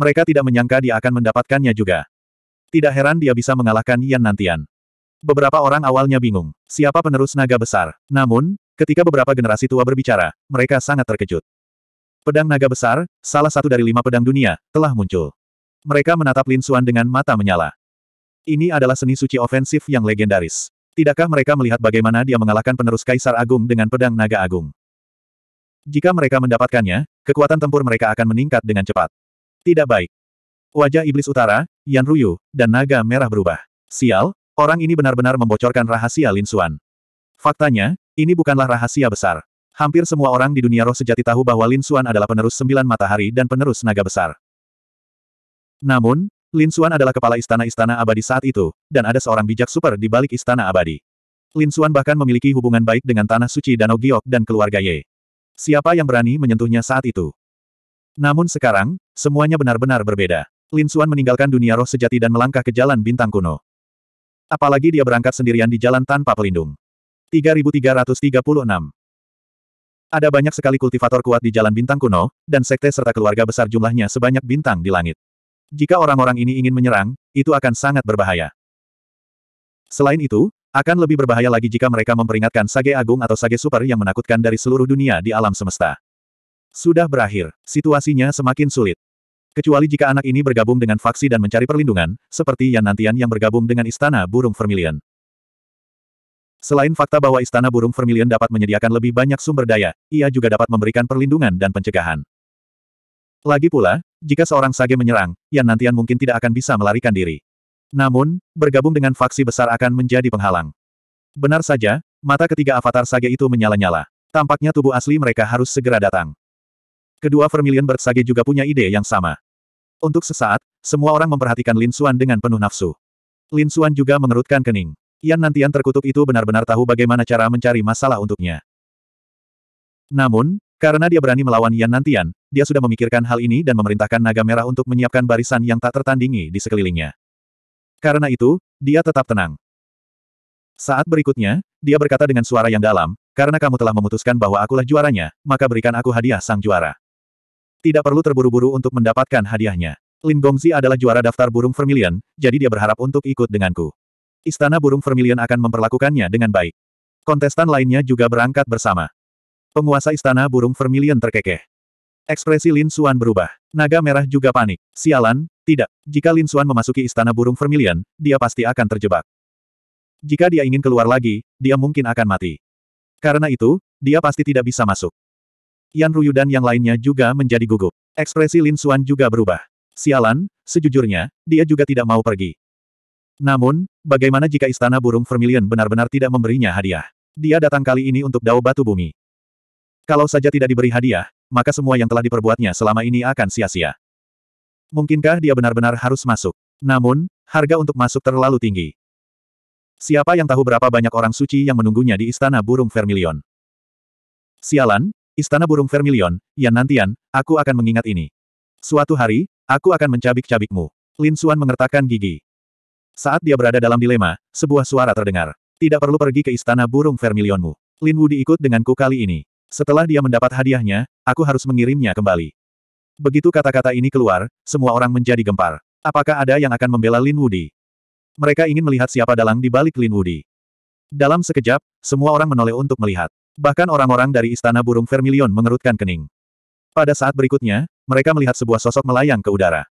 Mereka tidak menyangka dia akan mendapatkannya juga. Tidak heran dia bisa mengalahkan Yan Nantian. Beberapa orang awalnya bingung, siapa penerus naga besar. Namun, ketika beberapa generasi tua berbicara, mereka sangat terkejut. Pedang naga besar, salah satu dari lima pedang dunia, telah muncul. Mereka menatap Lin Xuan dengan mata menyala. Ini adalah seni suci ofensif yang legendaris. Tidakkah mereka melihat bagaimana dia mengalahkan penerus Kaisar Agung dengan pedang naga agung? Jika mereka mendapatkannya, kekuatan tempur mereka akan meningkat dengan cepat. Tidak baik. Wajah Iblis Utara, Yan Ruyu, dan Naga Merah berubah. Sial, orang ini benar-benar membocorkan rahasia Lin Xuan. Faktanya, ini bukanlah rahasia besar. Hampir semua orang di dunia roh sejati tahu bahwa Lin Xuan adalah penerus sembilan matahari dan penerus naga besar. Namun, Lin Xuan adalah kepala istana-istana abadi saat itu, dan ada seorang bijak super di balik istana abadi. Lin Xuan bahkan memiliki hubungan baik dengan Tanah Suci Danau Giok dan keluarga Ye. Siapa yang berani menyentuhnya saat itu? Namun sekarang, semuanya benar-benar berbeda. Lin Suan meninggalkan dunia roh sejati dan melangkah ke jalan bintang kuno. Apalagi dia berangkat sendirian di jalan tanpa pelindung. 3336 Ada banyak sekali kultivator kuat di jalan bintang kuno, dan sekte serta keluarga besar jumlahnya sebanyak bintang di langit. Jika orang-orang ini ingin menyerang, itu akan sangat berbahaya. Selain itu, akan lebih berbahaya lagi jika mereka memperingatkan Sage Agung atau Sage Super yang menakutkan dari seluruh dunia di alam semesta. Sudah berakhir, situasinya semakin sulit. Kecuali jika anak ini bergabung dengan faksi dan mencari perlindungan, seperti Yan Nantian yang bergabung dengan Istana Burung Vermilion. Selain fakta bahwa Istana Burung Vermilion dapat menyediakan lebih banyak sumber daya, ia juga dapat memberikan perlindungan dan pencegahan. Lagi pula, jika seorang Sage menyerang, Yan Nantian mungkin tidak akan bisa melarikan diri. Namun, bergabung dengan faksi besar akan menjadi penghalang. Benar saja, mata ketiga avatar sage itu menyala-nyala. Tampaknya tubuh asli mereka harus segera datang. Kedua Vermilion Bird juga punya ide yang sama. Untuk sesaat, semua orang memperhatikan Lin Xuan dengan penuh nafsu. Lin Xuan juga mengerutkan kening. Yan Nantian terkutuk itu benar-benar tahu bagaimana cara mencari masalah untuknya. Namun, karena dia berani melawan Yan Nantian, dia sudah memikirkan hal ini dan memerintahkan naga merah untuk menyiapkan barisan yang tak tertandingi di sekelilingnya. Karena itu, dia tetap tenang. Saat berikutnya, dia berkata dengan suara yang dalam, karena kamu telah memutuskan bahwa akulah juaranya, maka berikan aku hadiah sang juara. Tidak perlu terburu-buru untuk mendapatkan hadiahnya. Lin Gongzi adalah juara daftar burung vermilion, jadi dia berharap untuk ikut denganku. Istana burung vermilion akan memperlakukannya dengan baik. Kontestan lainnya juga berangkat bersama. Penguasa istana burung vermilion terkekeh. Ekspresi Lin Suan berubah. Naga merah juga panik. Sialan, tidak. Jika Lin Suan memasuki istana burung vermilion, dia pasti akan terjebak. Jika dia ingin keluar lagi, dia mungkin akan mati. Karena itu, dia pasti tidak bisa masuk. Yan Ruyu dan yang lainnya juga menjadi gugup. Ekspresi Lin Suan juga berubah. Sialan, sejujurnya, dia juga tidak mau pergi. Namun, bagaimana jika istana burung vermilion benar-benar tidak memberinya hadiah? Dia datang kali ini untuk dao batu bumi. Kalau saja tidak diberi hadiah, maka semua yang telah diperbuatnya selama ini akan sia-sia. Mungkinkah dia benar-benar harus masuk? Namun, harga untuk masuk terlalu tinggi. Siapa yang tahu berapa banyak orang suci yang menunggunya di Istana Burung Vermilion? Sialan, Istana Burung Vermilion, Yan Nantian, aku akan mengingat ini. Suatu hari, aku akan mencabik-cabikmu. Lin Xuan mengertakkan gigi. Saat dia berada dalam dilema, sebuah suara terdengar. Tidak perlu pergi ke Istana Burung Vermilionmu. Lin Wu diikut denganku kali ini. Setelah dia mendapat hadiahnya, aku harus mengirimnya kembali. Begitu kata-kata ini keluar, semua orang menjadi gempar. Apakah ada yang akan membela Lin Wudi? Mereka ingin melihat siapa dalang di balik Lin Wudi. Dalam sekejap, semua orang menoleh untuk melihat. Bahkan orang-orang dari Istana Burung Vermilion mengerutkan kening. Pada saat berikutnya, mereka melihat sebuah sosok melayang ke udara.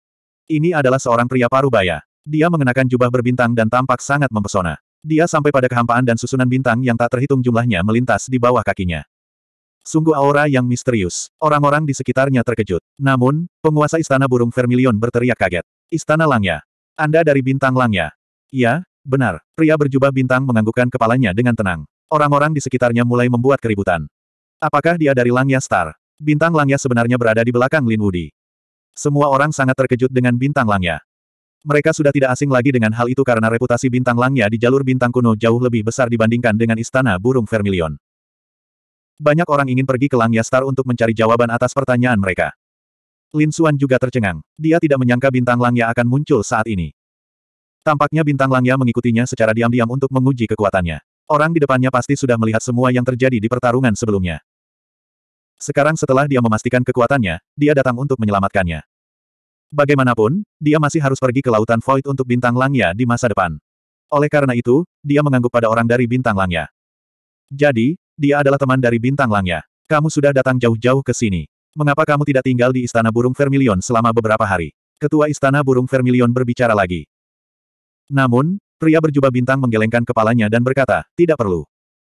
Ini adalah seorang pria parubaya. Dia mengenakan jubah berbintang dan tampak sangat mempesona. Dia sampai pada kehampaan dan susunan bintang yang tak terhitung jumlahnya melintas di bawah kakinya. Sungguh aura yang misterius. Orang-orang di sekitarnya terkejut. Namun, penguasa istana burung vermilion berteriak kaget. Istana Langya. Anda dari bintang Langya. Iya, benar. Pria berjubah bintang menganggukkan kepalanya dengan tenang. Orang-orang di sekitarnya mulai membuat keributan. Apakah dia dari Langya Star? Bintang Langya sebenarnya berada di belakang Lin Wudi. Semua orang sangat terkejut dengan bintang Langya. Mereka sudah tidak asing lagi dengan hal itu karena reputasi bintang Langya di jalur bintang kuno jauh lebih besar dibandingkan dengan istana burung vermilion. Banyak orang ingin pergi ke Langya Star untuk mencari jawaban atas pertanyaan mereka. Lin Suan juga tercengang. Dia tidak menyangka bintang Langya akan muncul saat ini. Tampaknya bintang Langya mengikutinya secara diam-diam untuk menguji kekuatannya. Orang di depannya pasti sudah melihat semua yang terjadi di pertarungan sebelumnya. Sekarang setelah dia memastikan kekuatannya, dia datang untuk menyelamatkannya. Bagaimanapun, dia masih harus pergi ke Lautan Void untuk bintang Langya di masa depan. Oleh karena itu, dia mengangguk pada orang dari bintang Langya. Jadi, dia adalah teman dari bintang langnya. Kamu sudah datang jauh-jauh ke sini. Mengapa kamu tidak tinggal di Istana Burung Vermilion selama beberapa hari? Ketua Istana Burung Vermilion berbicara lagi. Namun, pria berjubah bintang menggelengkan kepalanya dan berkata, tidak perlu.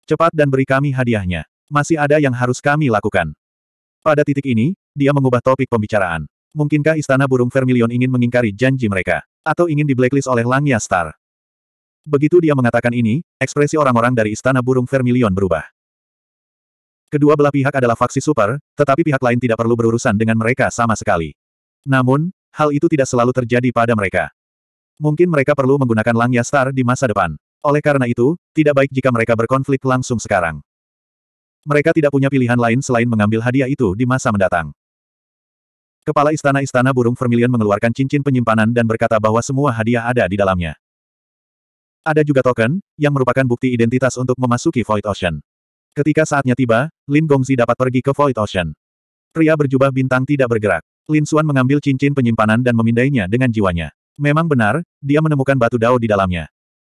Cepat dan beri kami hadiahnya. Masih ada yang harus kami lakukan. Pada titik ini, dia mengubah topik pembicaraan. Mungkinkah Istana Burung Vermilion ingin mengingkari janji mereka? Atau ingin di-blacklist oleh Langya Star? Begitu dia mengatakan ini, ekspresi orang-orang dari Istana Burung Vermilion berubah. Kedua belah pihak adalah faksi super, tetapi pihak lain tidak perlu berurusan dengan mereka sama sekali. Namun, hal itu tidak selalu terjadi pada mereka. Mungkin mereka perlu menggunakan Langya Star di masa depan. Oleh karena itu, tidak baik jika mereka berkonflik langsung sekarang. Mereka tidak punya pilihan lain selain mengambil hadiah itu di masa mendatang. Kepala istana-istana burung vermilion mengeluarkan cincin penyimpanan dan berkata bahwa semua hadiah ada di dalamnya. Ada juga token, yang merupakan bukti identitas untuk memasuki Void Ocean. Ketika saatnya tiba, Lin Gongzi dapat pergi ke Void Ocean. Pria berjubah bintang tidak bergerak. Lin Xuan mengambil cincin penyimpanan dan memindainya dengan jiwanya. Memang benar, dia menemukan batu dao di dalamnya.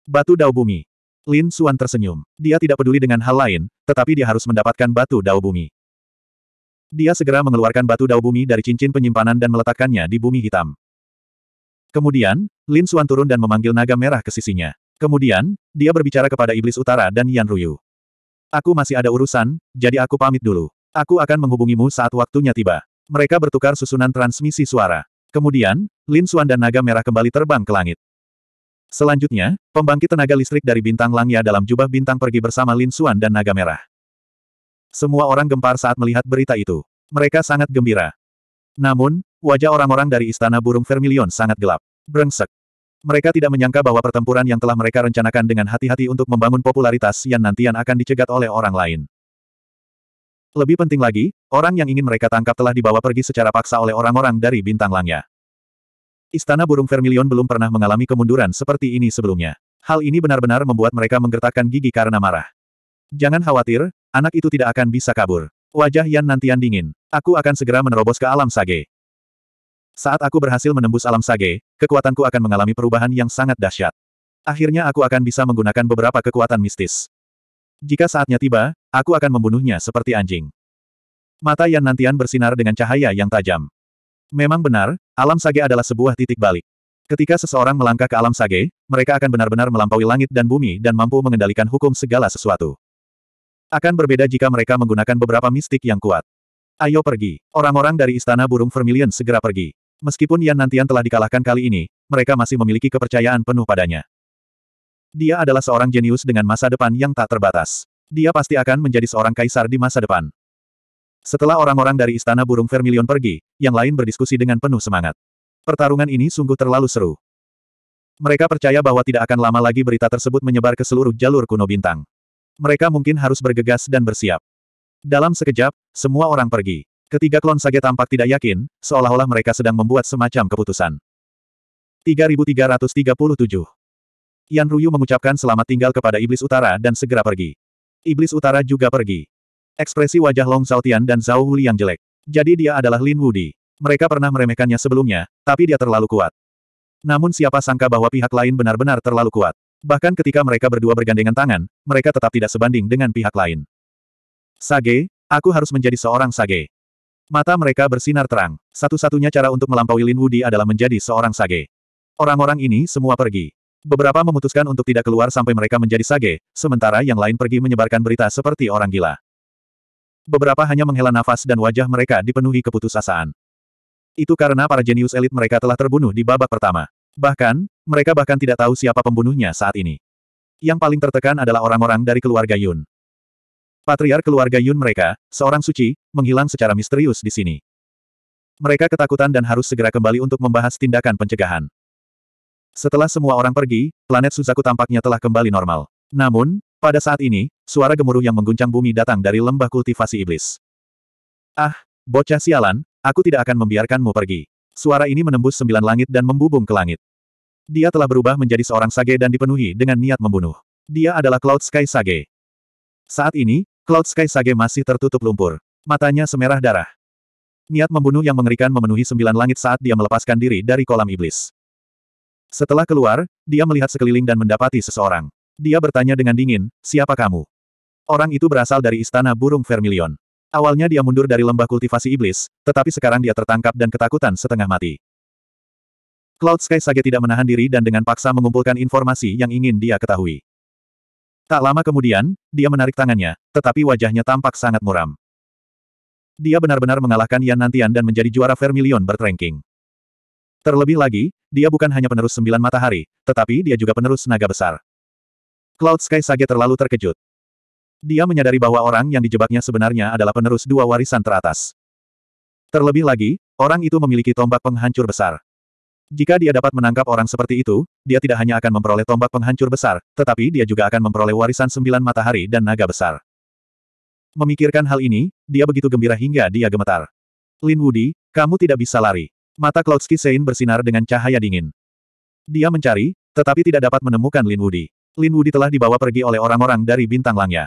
Batu dao bumi. Lin Xuan tersenyum. Dia tidak peduli dengan hal lain, tetapi dia harus mendapatkan batu dao bumi. Dia segera mengeluarkan batu dao bumi dari cincin penyimpanan dan meletakkannya di bumi hitam. Kemudian, Lin Xuan turun dan memanggil naga merah ke sisinya. Kemudian, dia berbicara kepada Iblis Utara dan Yan Ruyu. Aku masih ada urusan, jadi aku pamit dulu. Aku akan menghubungimu saat waktunya tiba. Mereka bertukar susunan transmisi suara. Kemudian, Lin Xuan dan naga merah kembali terbang ke langit. Selanjutnya, pembangkit tenaga listrik dari bintang Langya dalam jubah bintang pergi bersama Lin Xuan dan naga merah. Semua orang gempar saat melihat berita itu. Mereka sangat gembira. Namun, wajah orang-orang dari Istana Burung Vermilion sangat gelap. Brengsek. Mereka tidak menyangka bahwa pertempuran yang telah mereka rencanakan dengan hati-hati untuk membangun popularitas yang nantian akan dicegat oleh orang lain. Lebih penting lagi, orang yang ingin mereka tangkap telah dibawa pergi secara paksa oleh orang-orang dari bintang langnya. Istana burung Vermilion belum pernah mengalami kemunduran seperti ini sebelumnya. Hal ini benar-benar membuat mereka menggertakkan gigi karena marah. Jangan khawatir, anak itu tidak akan bisa kabur. Wajah Yan nantian dingin. Aku akan segera menerobos ke alam sage. Saat aku berhasil menembus alam sage, kekuatanku akan mengalami perubahan yang sangat dahsyat. Akhirnya aku akan bisa menggunakan beberapa kekuatan mistis. Jika saatnya tiba, aku akan membunuhnya seperti anjing. Mata Yan Nantian bersinar dengan cahaya yang tajam. Memang benar, alam sage adalah sebuah titik balik. Ketika seseorang melangkah ke alam sage, mereka akan benar-benar melampaui langit dan bumi dan mampu mengendalikan hukum segala sesuatu. Akan berbeda jika mereka menggunakan beberapa mistik yang kuat. Ayo pergi. Orang-orang dari Istana Burung Vermilion segera pergi. Meskipun Yan Nantian telah dikalahkan kali ini, mereka masih memiliki kepercayaan penuh padanya. Dia adalah seorang jenius dengan masa depan yang tak terbatas. Dia pasti akan menjadi seorang kaisar di masa depan. Setelah orang-orang dari Istana Burung Vermilion pergi, yang lain berdiskusi dengan penuh semangat. Pertarungan ini sungguh terlalu seru. Mereka percaya bahwa tidak akan lama lagi berita tersebut menyebar ke seluruh jalur kuno bintang. Mereka mungkin harus bergegas dan bersiap. Dalam sekejap, semua orang pergi. Ketiga klon sage tampak tidak yakin, seolah-olah mereka sedang membuat semacam keputusan. 3337 Yan Ruyu mengucapkan selamat tinggal kepada Iblis Utara dan segera pergi. Iblis Utara juga pergi. Ekspresi wajah Long Saltian dan Zhao Huli yang jelek. Jadi dia adalah Lin Wudi. Mereka pernah meremehkannya sebelumnya, tapi dia terlalu kuat. Namun siapa sangka bahwa pihak lain benar-benar terlalu kuat. Bahkan ketika mereka berdua bergandengan tangan, mereka tetap tidak sebanding dengan pihak lain. Sage, aku harus menjadi seorang Sage. Mata mereka bersinar terang. Satu-satunya cara untuk melampaui Lin Wudi adalah menjadi seorang sage. Orang-orang ini semua pergi. Beberapa memutuskan untuk tidak keluar sampai mereka menjadi sage, sementara yang lain pergi menyebarkan berita seperti orang gila. Beberapa hanya menghela nafas dan wajah mereka dipenuhi keputusasaan. Itu karena para jenius elit mereka telah terbunuh di babak pertama. Bahkan, mereka bahkan tidak tahu siapa pembunuhnya saat ini. Yang paling tertekan adalah orang-orang dari keluarga Yun. Patriar keluarga Yun mereka, seorang suci, menghilang secara misterius di sini. Mereka ketakutan dan harus segera kembali untuk membahas tindakan pencegahan. Setelah semua orang pergi, planet Suzaku tampaknya telah kembali normal. Namun, pada saat ini, suara gemuruh yang mengguncang bumi datang dari lembah kultivasi iblis. Ah, bocah sialan, aku tidak akan membiarkanmu pergi. Suara ini menembus sembilan langit dan membubung ke langit. Dia telah berubah menjadi seorang sage dan dipenuhi dengan niat membunuh. Dia adalah Cloud Sky Sage. Saat ini, Cloud Sky Sage masih tertutup lumpur. Matanya semerah darah. Niat membunuh yang mengerikan memenuhi sembilan langit saat dia melepaskan diri dari kolam iblis. Setelah keluar, dia melihat sekeliling dan mendapati seseorang. Dia bertanya dengan dingin, siapa kamu? Orang itu berasal dari istana burung Vermilion. Awalnya dia mundur dari lembah kultivasi iblis, tetapi sekarang dia tertangkap dan ketakutan setengah mati. Cloud Sky Sage tidak menahan diri dan dengan paksa mengumpulkan informasi yang ingin dia ketahui. Tak lama kemudian, dia menarik tangannya, tetapi wajahnya tampak sangat muram. Dia benar-benar mengalahkan Yan Nantian dan menjadi juara Vermilion bertranking. Terlebih lagi, dia bukan hanya penerus sembilan matahari, tetapi dia juga penerus naga besar. Cloud Sky Sage terlalu terkejut. Dia menyadari bahwa orang yang dijebaknya sebenarnya adalah penerus dua warisan teratas. Terlebih lagi, orang itu memiliki tombak penghancur besar. Jika dia dapat menangkap orang seperti itu, dia tidak hanya akan memperoleh tombak penghancur besar, tetapi dia juga akan memperoleh warisan sembilan matahari dan naga besar. Memikirkan hal ini, dia begitu gembira hingga dia gemetar. Lin Wudi, kamu tidak bisa lari. Mata Klotsky Sein bersinar dengan cahaya dingin. Dia mencari, tetapi tidak dapat menemukan Lin Wudi. Lin Wudi telah dibawa pergi oleh orang-orang dari bintang langnya.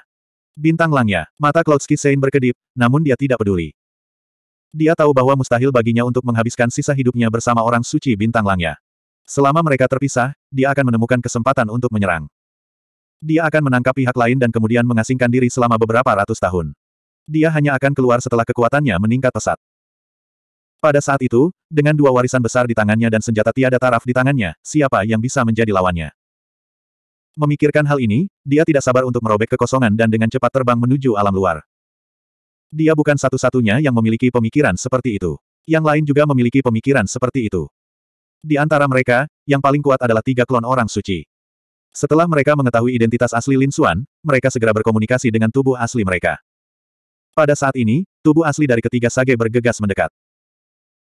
Bintang langnya, mata Klotsky Sein berkedip, namun dia tidak peduli. Dia tahu bahwa mustahil baginya untuk menghabiskan sisa hidupnya bersama orang suci bintang langnya. Selama mereka terpisah, dia akan menemukan kesempatan untuk menyerang. Dia akan menangkap pihak lain dan kemudian mengasingkan diri selama beberapa ratus tahun. Dia hanya akan keluar setelah kekuatannya meningkat pesat. Pada saat itu, dengan dua warisan besar di tangannya dan senjata tiada taraf di tangannya, siapa yang bisa menjadi lawannya? Memikirkan hal ini, dia tidak sabar untuk merobek kekosongan dan dengan cepat terbang menuju alam luar. Dia bukan satu-satunya yang memiliki pemikiran seperti itu. Yang lain juga memiliki pemikiran seperti itu. Di antara mereka, yang paling kuat adalah tiga klon orang suci. Setelah mereka mengetahui identitas asli Lin Xuan, mereka segera berkomunikasi dengan tubuh asli mereka. Pada saat ini, tubuh asli dari ketiga sage bergegas mendekat.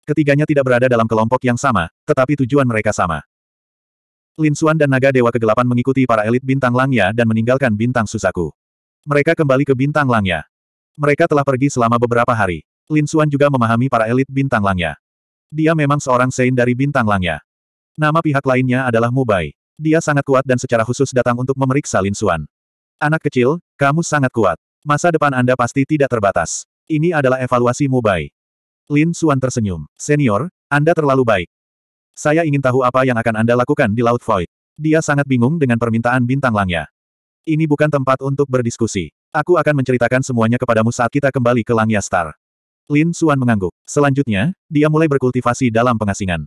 Ketiganya tidak berada dalam kelompok yang sama, tetapi tujuan mereka sama. Lin Xuan dan Naga Dewa Kegelapan mengikuti para elit bintang Langya dan meninggalkan bintang Susaku. Mereka kembali ke bintang Langya. Mereka telah pergi selama beberapa hari. Lin Xuan juga memahami para elit bintang langnya. Dia memang seorang Sein dari bintang langnya. Nama pihak lainnya adalah Mubai. Dia sangat kuat dan secara khusus datang untuk memeriksa Lin Xuan. Anak kecil, kamu sangat kuat. Masa depan Anda pasti tidak terbatas. Ini adalah evaluasi Mubai. Lin Xuan tersenyum. Senior, Anda terlalu baik. Saya ingin tahu apa yang akan Anda lakukan di Laut Void. Dia sangat bingung dengan permintaan bintang langnya. Ini bukan tempat untuk berdiskusi. Aku akan menceritakan semuanya kepadamu saat kita kembali ke Langya Star. Lin Suan mengangguk. Selanjutnya, dia mulai berkultivasi dalam pengasingan.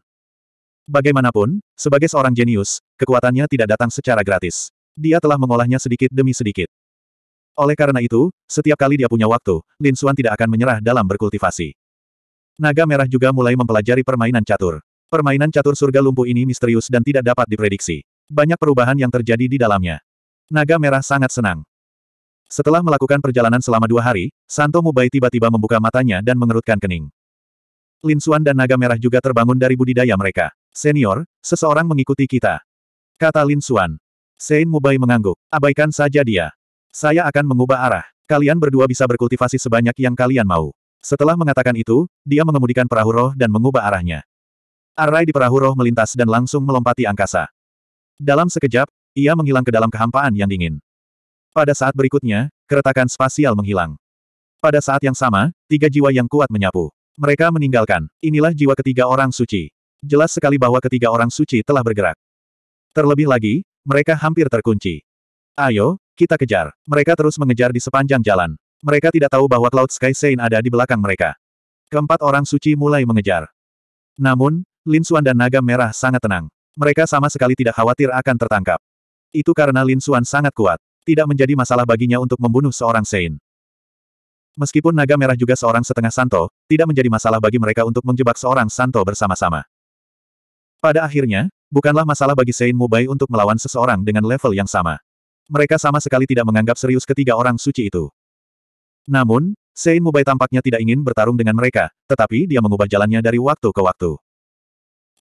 Bagaimanapun, sebagai seorang jenius, kekuatannya tidak datang secara gratis. Dia telah mengolahnya sedikit demi sedikit. Oleh karena itu, setiap kali dia punya waktu, Lin Suan tidak akan menyerah dalam berkultivasi. Naga Merah juga mulai mempelajari permainan catur. Permainan catur surga lumpuh ini misterius dan tidak dapat diprediksi. Banyak perubahan yang terjadi di dalamnya. Naga Merah sangat senang. Setelah melakukan perjalanan selama dua hari, Santo Mubai tiba-tiba membuka matanya dan mengerutkan kening. Lin Suan dan Naga Merah juga terbangun dari budidaya mereka. Senior, seseorang mengikuti kita. Kata Lin Suan. Sein Mubai mengangguk. Abaikan saja dia. Saya akan mengubah arah. Kalian berdua bisa berkultivasi sebanyak yang kalian mau. Setelah mengatakan itu, dia mengemudikan perahu roh dan mengubah arahnya. Arai di perahu roh melintas dan langsung melompati angkasa. Dalam sekejap, ia menghilang ke dalam kehampaan yang dingin. Pada saat berikutnya, keretakan spasial menghilang. Pada saat yang sama, tiga jiwa yang kuat menyapu. Mereka meninggalkan. Inilah jiwa ketiga orang suci. Jelas sekali bahwa ketiga orang suci telah bergerak. Terlebih lagi, mereka hampir terkunci. Ayo, kita kejar. Mereka terus mengejar di sepanjang jalan. Mereka tidak tahu bahwa Cloud Sky Saint ada di belakang mereka. Keempat orang suci mulai mengejar. Namun, Lin Xuan dan Naga Merah sangat tenang. Mereka sama sekali tidak khawatir akan tertangkap. Itu karena Lin Xuan sangat kuat tidak menjadi masalah baginya untuk membunuh seorang Sein. Meskipun naga merah juga seorang setengah Santo, tidak menjadi masalah bagi mereka untuk menjebak seorang Santo bersama-sama. Pada akhirnya, bukanlah masalah bagi Sein Mubai untuk melawan seseorang dengan level yang sama. Mereka sama sekali tidak menganggap serius ketiga orang suci itu. Namun, Sein Mubai tampaknya tidak ingin bertarung dengan mereka, tetapi dia mengubah jalannya dari waktu ke waktu.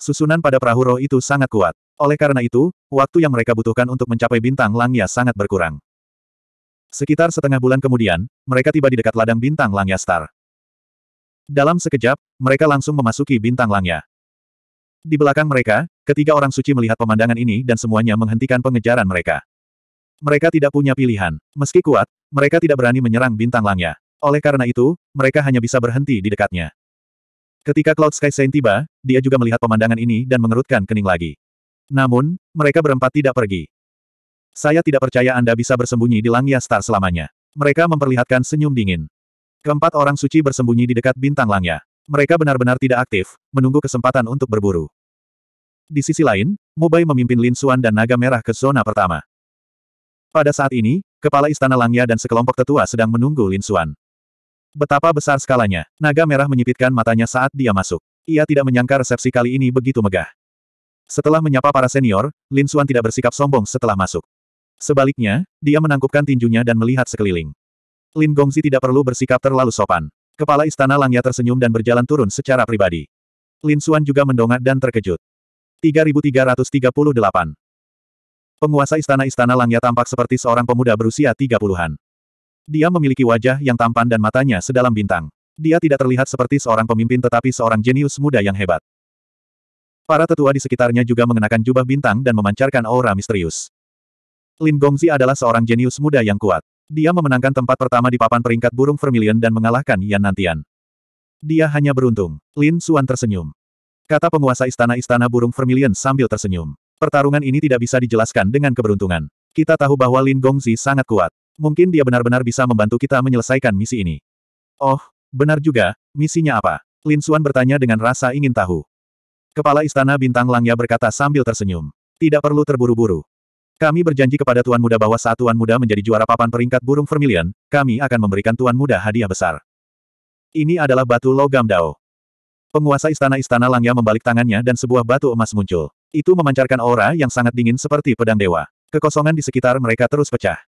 Susunan pada perahu roh itu sangat kuat. Oleh karena itu, waktu yang mereka butuhkan untuk mencapai bintang langnya sangat berkurang. Sekitar setengah bulan kemudian, mereka tiba di dekat ladang bintang langnya Star. Dalam sekejap, mereka langsung memasuki bintang langnya. Di belakang mereka, ketiga orang suci melihat pemandangan ini dan semuanya menghentikan pengejaran mereka. Mereka tidak punya pilihan. Meski kuat, mereka tidak berani menyerang bintang langnya. Oleh karena itu, mereka hanya bisa berhenti di dekatnya. Ketika Cloud Sky Saint tiba, dia juga melihat pemandangan ini dan mengerutkan kening lagi. Namun, mereka berempat tidak pergi. Saya tidak percaya Anda bisa bersembunyi di Langya Star selamanya. Mereka memperlihatkan senyum dingin. Keempat orang suci bersembunyi di dekat bintang Langya. Mereka benar-benar tidak aktif, menunggu kesempatan untuk berburu. Di sisi lain, Mubai memimpin Lin Xuan dan Naga Merah ke zona pertama. Pada saat ini, kepala istana Langya dan sekelompok tetua sedang menunggu Lin Xuan. Betapa besar skalanya, Naga Merah menyipitkan matanya saat dia masuk. Ia tidak menyangka resepsi kali ini begitu megah. Setelah menyapa para senior, Lin Suan tidak bersikap sombong setelah masuk. Sebaliknya, dia menangkupkan tinjunya dan melihat sekeliling. Lin Gongzi tidak perlu bersikap terlalu sopan. Kepala Istana Langya tersenyum dan berjalan turun secara pribadi. Lin Suan juga mendongak dan terkejut. 3338 Penguasa Istana-Istana Langya tampak seperti seorang pemuda berusia 30-an. Dia memiliki wajah yang tampan dan matanya sedalam bintang. Dia tidak terlihat seperti seorang pemimpin tetapi seorang jenius muda yang hebat. Para tetua di sekitarnya juga mengenakan jubah bintang dan memancarkan aura misterius. Lin Gongzi adalah seorang jenius muda yang kuat. Dia memenangkan tempat pertama di papan peringkat burung vermilion dan mengalahkan Yan Nantian. Dia hanya beruntung. Lin Xuan tersenyum. Kata penguasa istana-istana burung vermilion sambil tersenyum. Pertarungan ini tidak bisa dijelaskan dengan keberuntungan. Kita tahu bahwa Lin Gongzi sangat kuat. Mungkin dia benar-benar bisa membantu kita menyelesaikan misi ini. Oh, benar juga, misinya apa? Lin Xuan bertanya dengan rasa ingin tahu. Kepala Istana Bintang Langya berkata sambil tersenyum. Tidak perlu terburu-buru. Kami berjanji kepada Tuan Muda bahwa saat Tuan Muda menjadi juara papan peringkat burung vermilion, kami akan memberikan Tuan Muda hadiah besar. Ini adalah batu logam Dao. Penguasa istana-istana Langya membalik tangannya dan sebuah batu emas muncul. Itu memancarkan aura yang sangat dingin seperti pedang dewa. Kekosongan di sekitar mereka terus pecah.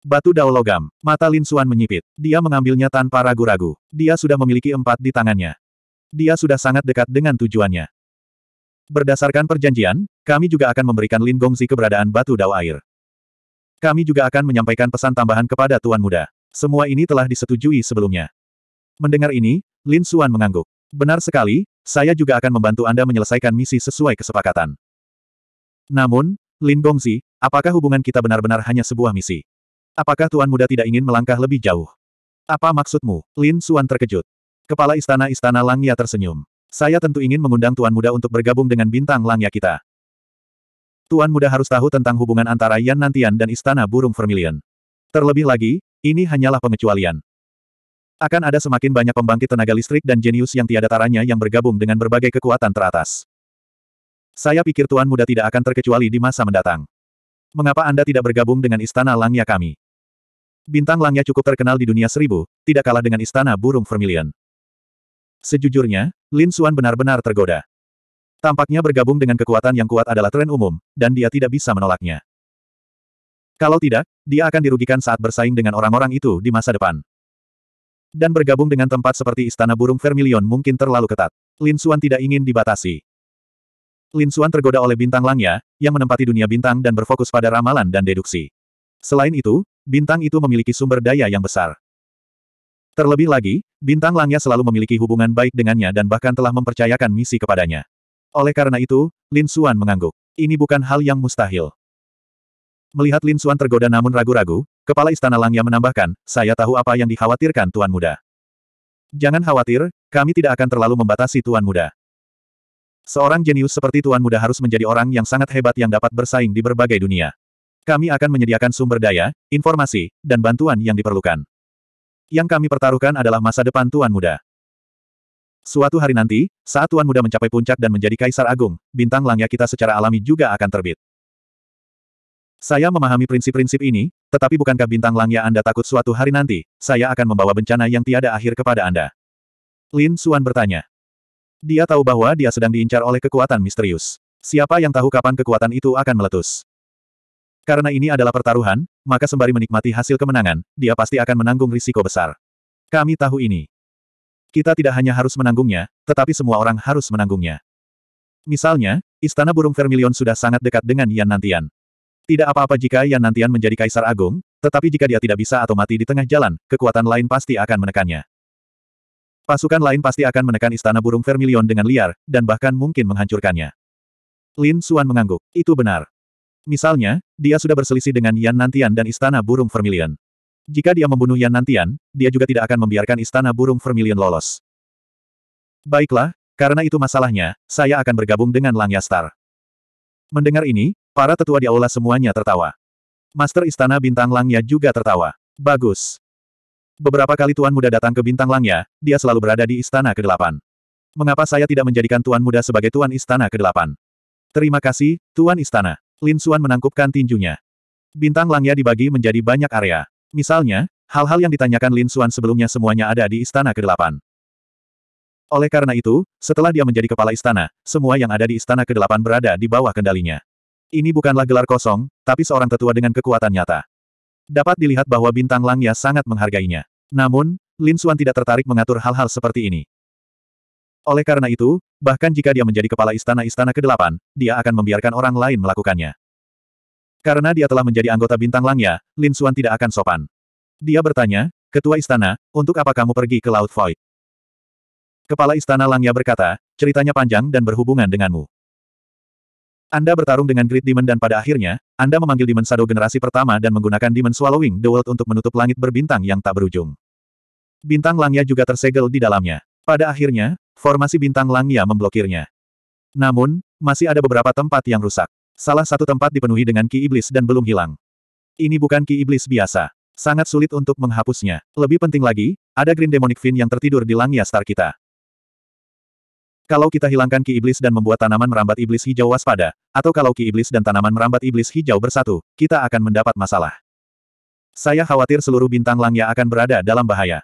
Batu Dao logam, mata Lin Suan menyipit. Dia mengambilnya tanpa ragu-ragu. Dia sudah memiliki empat di tangannya. Dia sudah sangat dekat dengan tujuannya. Berdasarkan perjanjian, kami juga akan memberikan Lin Gongzi keberadaan batu dao air. Kami juga akan menyampaikan pesan tambahan kepada Tuan Muda. Semua ini telah disetujui sebelumnya. Mendengar ini, Lin Xuan mengangguk. Benar sekali, saya juga akan membantu Anda menyelesaikan misi sesuai kesepakatan. Namun, Lin Gongzi, apakah hubungan kita benar-benar hanya sebuah misi? Apakah Tuan Muda tidak ingin melangkah lebih jauh? Apa maksudmu? Lin Xuan terkejut. Kepala istana-istana Langia tersenyum. Saya tentu ingin mengundang Tuan Muda untuk bergabung dengan bintang langya kita. Tuan Muda harus tahu tentang hubungan antara Yan Nantian dan Istana Burung Vermilion. Terlebih lagi, ini hanyalah pengecualian. Akan ada semakin banyak pembangkit tenaga listrik dan jenius yang tiada taranya yang bergabung dengan berbagai kekuatan teratas. Saya pikir Tuan Muda tidak akan terkecuali di masa mendatang. Mengapa Anda tidak bergabung dengan Istana Langya kami? Bintang Langya cukup terkenal di dunia seribu, tidak kalah dengan Istana Burung Vermilion. Sejujurnya, Lin Suan benar-benar tergoda. Tampaknya bergabung dengan kekuatan yang kuat adalah tren umum, dan dia tidak bisa menolaknya. Kalau tidak, dia akan dirugikan saat bersaing dengan orang-orang itu di masa depan. Dan bergabung dengan tempat seperti Istana Burung Vermilion mungkin terlalu ketat. Lin Suan tidak ingin dibatasi. Lin Suan tergoda oleh bintang Langya, yang menempati dunia bintang dan berfokus pada ramalan dan deduksi. Selain itu, bintang itu memiliki sumber daya yang besar. Terlebih lagi, Bintang Langya selalu memiliki hubungan baik dengannya dan bahkan telah mempercayakan misi kepadanya. Oleh karena itu, Lin Suan mengangguk. Ini bukan hal yang mustahil. Melihat Lin Suan tergoda namun ragu-ragu, kepala istana Langya menambahkan, saya tahu apa yang dikhawatirkan Tuan Muda. Jangan khawatir, kami tidak akan terlalu membatasi Tuan Muda. Seorang jenius seperti Tuan Muda harus menjadi orang yang sangat hebat yang dapat bersaing di berbagai dunia. Kami akan menyediakan sumber daya, informasi, dan bantuan yang diperlukan. Yang kami pertaruhkan adalah masa depan Tuan Muda. Suatu hari nanti, saat Tuan Muda mencapai puncak dan menjadi Kaisar Agung, bintang langnya kita secara alami juga akan terbit. Saya memahami prinsip-prinsip ini, tetapi bukankah bintang langnya Anda takut suatu hari nanti, saya akan membawa bencana yang tiada akhir kepada Anda? Lin Suan bertanya. Dia tahu bahwa dia sedang diincar oleh kekuatan misterius. Siapa yang tahu kapan kekuatan itu akan meletus? Karena ini adalah pertaruhan, maka sembari menikmati hasil kemenangan, dia pasti akan menanggung risiko besar. Kami tahu ini. Kita tidak hanya harus menanggungnya, tetapi semua orang harus menanggungnya. Misalnya, Istana Burung Vermilion sudah sangat dekat dengan Yan Nantian. Tidak apa-apa jika Yan Nantian menjadi Kaisar Agung, tetapi jika dia tidak bisa atau mati di tengah jalan, kekuatan lain pasti akan menekannya. Pasukan lain pasti akan menekan Istana Burung Vermilion dengan liar, dan bahkan mungkin menghancurkannya. Lin Suan mengangguk. Itu benar. Misalnya, dia sudah berselisih dengan Yan Nantian dan Istana Burung Vermilion. Jika dia membunuh Yan Nantian, dia juga tidak akan membiarkan Istana Burung Vermilion lolos. Baiklah, karena itu masalahnya, saya akan bergabung dengan Lang Yastar. Mendengar ini, para tetua di aula semuanya tertawa. Master Istana Bintang Langya juga tertawa. Bagus. Beberapa kali Tuan Muda datang ke Bintang Langya, dia selalu berada di Istana ke-8. Mengapa saya tidak menjadikan Tuan Muda sebagai Tuan Istana ke-8? Terima kasih, Tuan Istana. Lin Xuan menangkupkan tinjunya. Bintang Langya dibagi menjadi banyak area. Misalnya, hal-hal yang ditanyakan Lin Xuan sebelumnya semuanya ada di Istana ke-8. Oleh karena itu, setelah dia menjadi kepala istana, semua yang ada di Istana ke-8 berada di bawah kendalinya. Ini bukanlah gelar kosong, tapi seorang tetua dengan kekuatan nyata. Dapat dilihat bahwa bintang Langya sangat menghargainya. Namun, Lin Xuan tidak tertarik mengatur hal-hal seperti ini. Oleh karena itu, bahkan jika dia menjadi kepala istana-istana ke-8, dia akan membiarkan orang lain melakukannya. Karena dia telah menjadi anggota bintang langnya, Lin Xuan tidak akan sopan. Dia bertanya, Ketua Istana, untuk apa kamu pergi ke Laut Void? Kepala Istana Langya berkata, ceritanya panjang dan berhubungan denganmu. Anda bertarung dengan Great Demon dan pada akhirnya, Anda memanggil Demon Shadow generasi pertama dan menggunakan Demon Swallowing the World untuk menutup langit berbintang yang tak berujung. Bintang Langya juga tersegel di dalamnya. Pada akhirnya, Formasi bintang langia memblokirnya. Namun, masih ada beberapa tempat yang rusak. Salah satu tempat dipenuhi dengan ki iblis dan belum hilang. Ini bukan ki iblis biasa. Sangat sulit untuk menghapusnya. Lebih penting lagi, ada Green Demonic Fin yang tertidur di langia Star kita. Kalau kita hilangkan ki iblis dan membuat tanaman merambat iblis hijau waspada, atau kalau ki iblis dan tanaman merambat iblis hijau bersatu, kita akan mendapat masalah. Saya khawatir seluruh bintang langia akan berada dalam bahaya.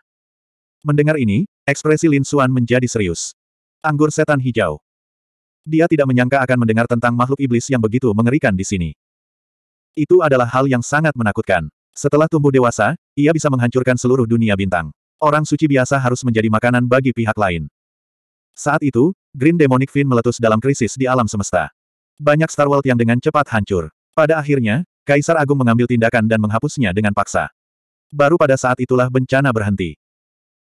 Mendengar ini, Ekspresi Lin Suan menjadi serius. Anggur setan hijau. Dia tidak menyangka akan mendengar tentang makhluk iblis yang begitu mengerikan di sini. Itu adalah hal yang sangat menakutkan. Setelah tumbuh dewasa, ia bisa menghancurkan seluruh dunia bintang. Orang suci biasa harus menjadi makanan bagi pihak lain. Saat itu, Green Demonic Fin meletus dalam krisis di alam semesta. Banyak Star World yang dengan cepat hancur. Pada akhirnya, Kaisar Agung mengambil tindakan dan menghapusnya dengan paksa. Baru pada saat itulah bencana berhenti.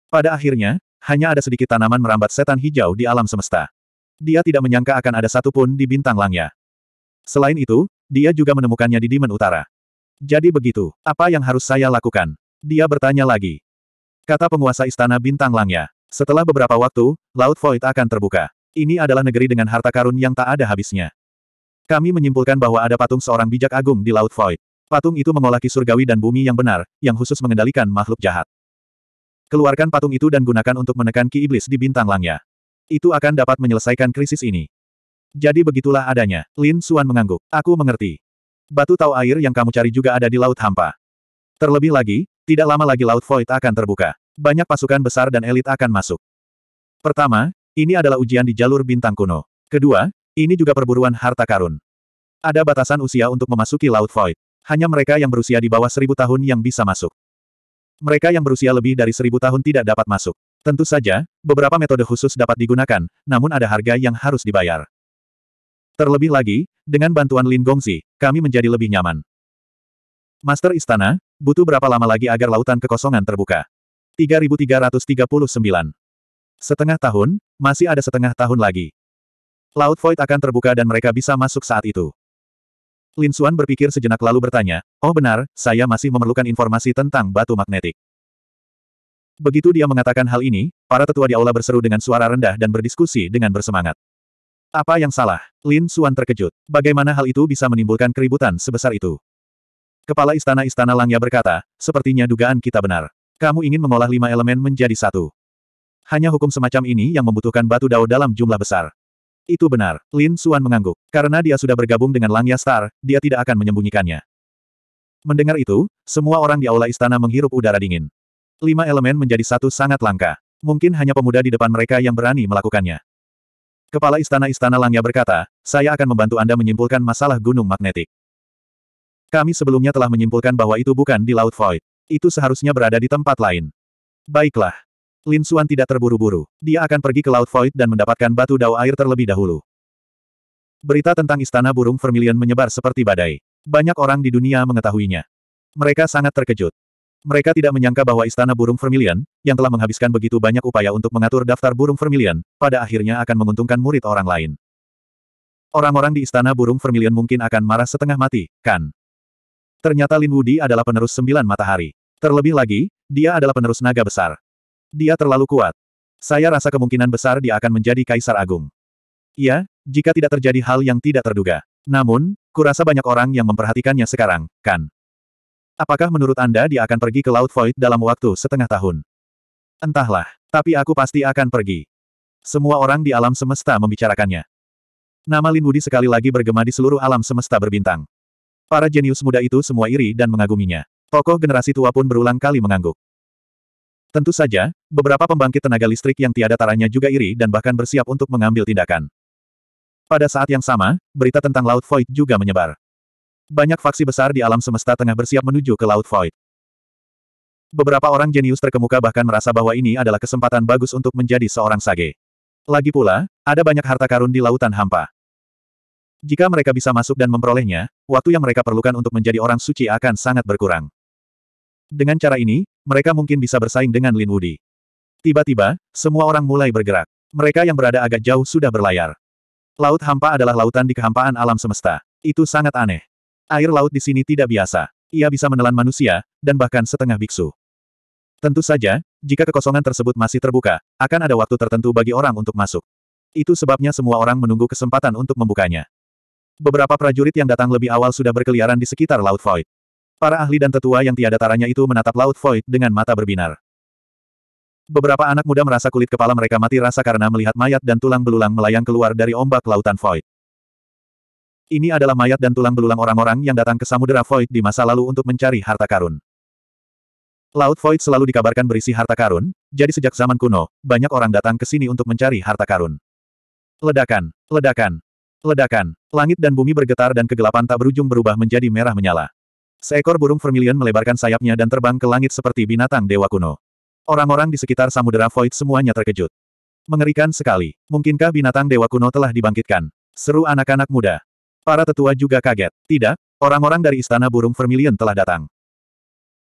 Pada akhirnya, hanya ada sedikit tanaman merambat setan hijau di alam semesta. Dia tidak menyangka akan ada satu pun di bintang langnya. Selain itu, dia juga menemukannya di Dimen Utara. Jadi begitu, apa yang harus saya lakukan? Dia bertanya lagi. Kata penguasa istana bintang langnya. Setelah beberapa waktu, Laut Void akan terbuka. Ini adalah negeri dengan harta karun yang tak ada habisnya. Kami menyimpulkan bahwa ada patung seorang bijak agung di Laut Void. Patung itu mengolaki surgawi dan bumi yang benar, yang khusus mengendalikan makhluk jahat. Keluarkan patung itu dan gunakan untuk menekan ki iblis di bintang langnya. Itu akan dapat menyelesaikan krisis ini. Jadi begitulah adanya. Lin Suan mengangguk. Aku mengerti. Batu tau air yang kamu cari juga ada di Laut Hampa. Terlebih lagi, tidak lama lagi Laut Void akan terbuka. Banyak pasukan besar dan elit akan masuk. Pertama, ini adalah ujian di jalur bintang kuno. Kedua, ini juga perburuan harta karun. Ada batasan usia untuk memasuki Laut Void. Hanya mereka yang berusia di bawah seribu tahun yang bisa masuk. Mereka yang berusia lebih dari seribu tahun tidak dapat masuk. Tentu saja, beberapa metode khusus dapat digunakan, namun ada harga yang harus dibayar. Terlebih lagi, dengan bantuan Lin Gongzi, kami menjadi lebih nyaman. Master Istana, butuh berapa lama lagi agar lautan kekosongan terbuka? 3339. Setengah tahun, masih ada setengah tahun lagi. Laut Void akan terbuka dan mereka bisa masuk saat itu. Lin Suan berpikir sejenak lalu bertanya, oh benar, saya masih memerlukan informasi tentang batu magnetik. Begitu dia mengatakan hal ini, para tetua di aula berseru dengan suara rendah dan berdiskusi dengan bersemangat. Apa yang salah? Lin Suan terkejut. Bagaimana hal itu bisa menimbulkan keributan sebesar itu? Kepala istana-istana Langya berkata, sepertinya dugaan kita benar. Kamu ingin mengolah lima elemen menjadi satu. Hanya hukum semacam ini yang membutuhkan batu dao dalam jumlah besar. Itu benar, Lin Suan mengangguk. Karena dia sudah bergabung dengan Langya Star, dia tidak akan menyembunyikannya. Mendengar itu, semua orang di aula istana menghirup udara dingin. Lima elemen menjadi satu sangat langka. Mungkin hanya pemuda di depan mereka yang berani melakukannya. Kepala istana-istana Langya berkata, saya akan membantu Anda menyimpulkan masalah gunung magnetik. Kami sebelumnya telah menyimpulkan bahwa itu bukan di Laut Void. Itu seharusnya berada di tempat lain. Baiklah, Lin Suan tidak terburu-buru. Dia akan pergi ke Laut Void dan mendapatkan batu dao air terlebih dahulu. Berita tentang Istana Burung Vermilion menyebar seperti badai. Banyak orang di dunia mengetahuinya. Mereka sangat terkejut. Mereka tidak menyangka bahwa Istana Burung Vermilion, yang telah menghabiskan begitu banyak upaya untuk mengatur daftar burung vermilion, pada akhirnya akan menguntungkan murid orang lain. Orang-orang di Istana Burung Vermilion mungkin akan marah setengah mati, kan? Ternyata Lin Wudi adalah penerus sembilan matahari. Terlebih lagi, dia adalah penerus naga besar. Dia terlalu kuat. Saya rasa kemungkinan besar dia akan menjadi Kaisar Agung. Ya, jika tidak terjadi hal yang tidak terduga. Namun, kurasa banyak orang yang memperhatikannya sekarang, kan? Apakah menurut Anda dia akan pergi ke Laut Void dalam waktu setengah tahun? Entahlah, tapi aku pasti akan pergi. Semua orang di alam semesta membicarakannya. Nama Lin Wudi sekali lagi bergema di seluruh alam semesta berbintang. Para jenius muda itu semua iri dan mengaguminya. Tokoh generasi tua pun berulang kali mengangguk. Tentu saja, beberapa pembangkit tenaga listrik yang tiada taranya juga iri dan bahkan bersiap untuk mengambil tindakan. Pada saat yang sama, berita tentang Laut Void juga menyebar. Banyak faksi besar di alam semesta tengah bersiap menuju ke Laut Void. Beberapa orang jenius terkemuka bahkan merasa bahwa ini adalah kesempatan bagus untuk menjadi seorang sage. Lagi pula, ada banyak harta karun di lautan hampa. Jika mereka bisa masuk dan memperolehnya, waktu yang mereka perlukan untuk menjadi orang suci akan sangat berkurang. Dengan cara ini, mereka mungkin bisa bersaing dengan Lin Wudi. Tiba-tiba, semua orang mulai bergerak. Mereka yang berada agak jauh sudah berlayar. Laut hampa adalah lautan di kehampaan alam semesta. Itu sangat aneh. Air laut di sini tidak biasa. Ia bisa menelan manusia, dan bahkan setengah biksu. Tentu saja, jika kekosongan tersebut masih terbuka, akan ada waktu tertentu bagi orang untuk masuk. Itu sebabnya semua orang menunggu kesempatan untuk membukanya. Beberapa prajurit yang datang lebih awal sudah berkeliaran di sekitar Laut Void. Para ahli dan tetua yang tiada taranya itu menatap laut void dengan mata berbinar. Beberapa anak muda merasa kulit kepala mereka mati rasa karena melihat mayat dan tulang belulang melayang keluar dari ombak lautan void. Ini adalah mayat dan tulang belulang orang-orang yang datang ke samudera void di masa lalu untuk mencari harta karun. Laut void selalu dikabarkan berisi harta karun, jadi sejak zaman kuno, banyak orang datang ke sini untuk mencari harta karun. Ledakan, ledakan, ledakan, langit dan bumi bergetar dan kegelapan tak berujung berubah menjadi merah menyala. Seekor burung vermilion melebarkan sayapnya dan terbang ke langit seperti binatang dewa kuno. Orang-orang di sekitar Samudera Void semuanya terkejut. Mengerikan sekali. Mungkinkah binatang dewa kuno telah dibangkitkan? Seru anak-anak muda. Para tetua juga kaget. Tidak, orang-orang dari istana burung vermilion telah datang.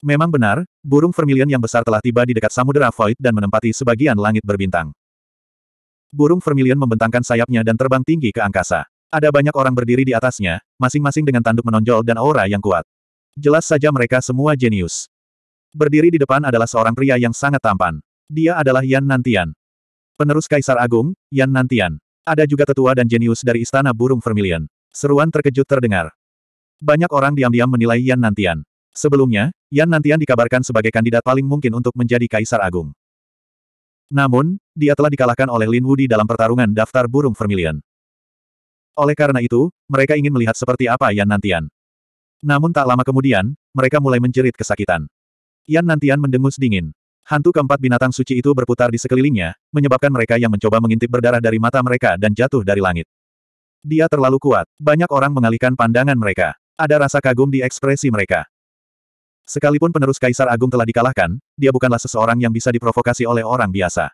Memang benar, burung vermilion yang besar telah tiba di dekat Samudera Void dan menempati sebagian langit berbintang. Burung vermilion membentangkan sayapnya dan terbang tinggi ke angkasa. Ada banyak orang berdiri di atasnya, masing-masing dengan tanduk menonjol dan aura yang kuat. Jelas saja mereka semua jenius. Berdiri di depan adalah seorang pria yang sangat tampan. Dia adalah Yan Nantian. Penerus Kaisar Agung, Yan Nantian. Ada juga tetua dan jenius dari Istana Burung Vermilion. Seruan terkejut terdengar. Banyak orang diam-diam menilai Yan Nantian. Sebelumnya, Yan Nantian dikabarkan sebagai kandidat paling mungkin untuk menjadi Kaisar Agung. Namun, dia telah dikalahkan oleh Lin Wudi dalam pertarungan daftar burung Vermilion. Oleh karena itu, mereka ingin melihat seperti apa Yan Nantian. Namun tak lama kemudian, mereka mulai menjerit kesakitan. Yan Nantian mendengus dingin. Hantu keempat binatang suci itu berputar di sekelilingnya, menyebabkan mereka yang mencoba mengintip berdarah dari mata mereka dan jatuh dari langit. Dia terlalu kuat, banyak orang mengalihkan pandangan mereka. Ada rasa kagum di ekspresi mereka. Sekalipun penerus Kaisar Agung telah dikalahkan, dia bukanlah seseorang yang bisa diprovokasi oleh orang biasa.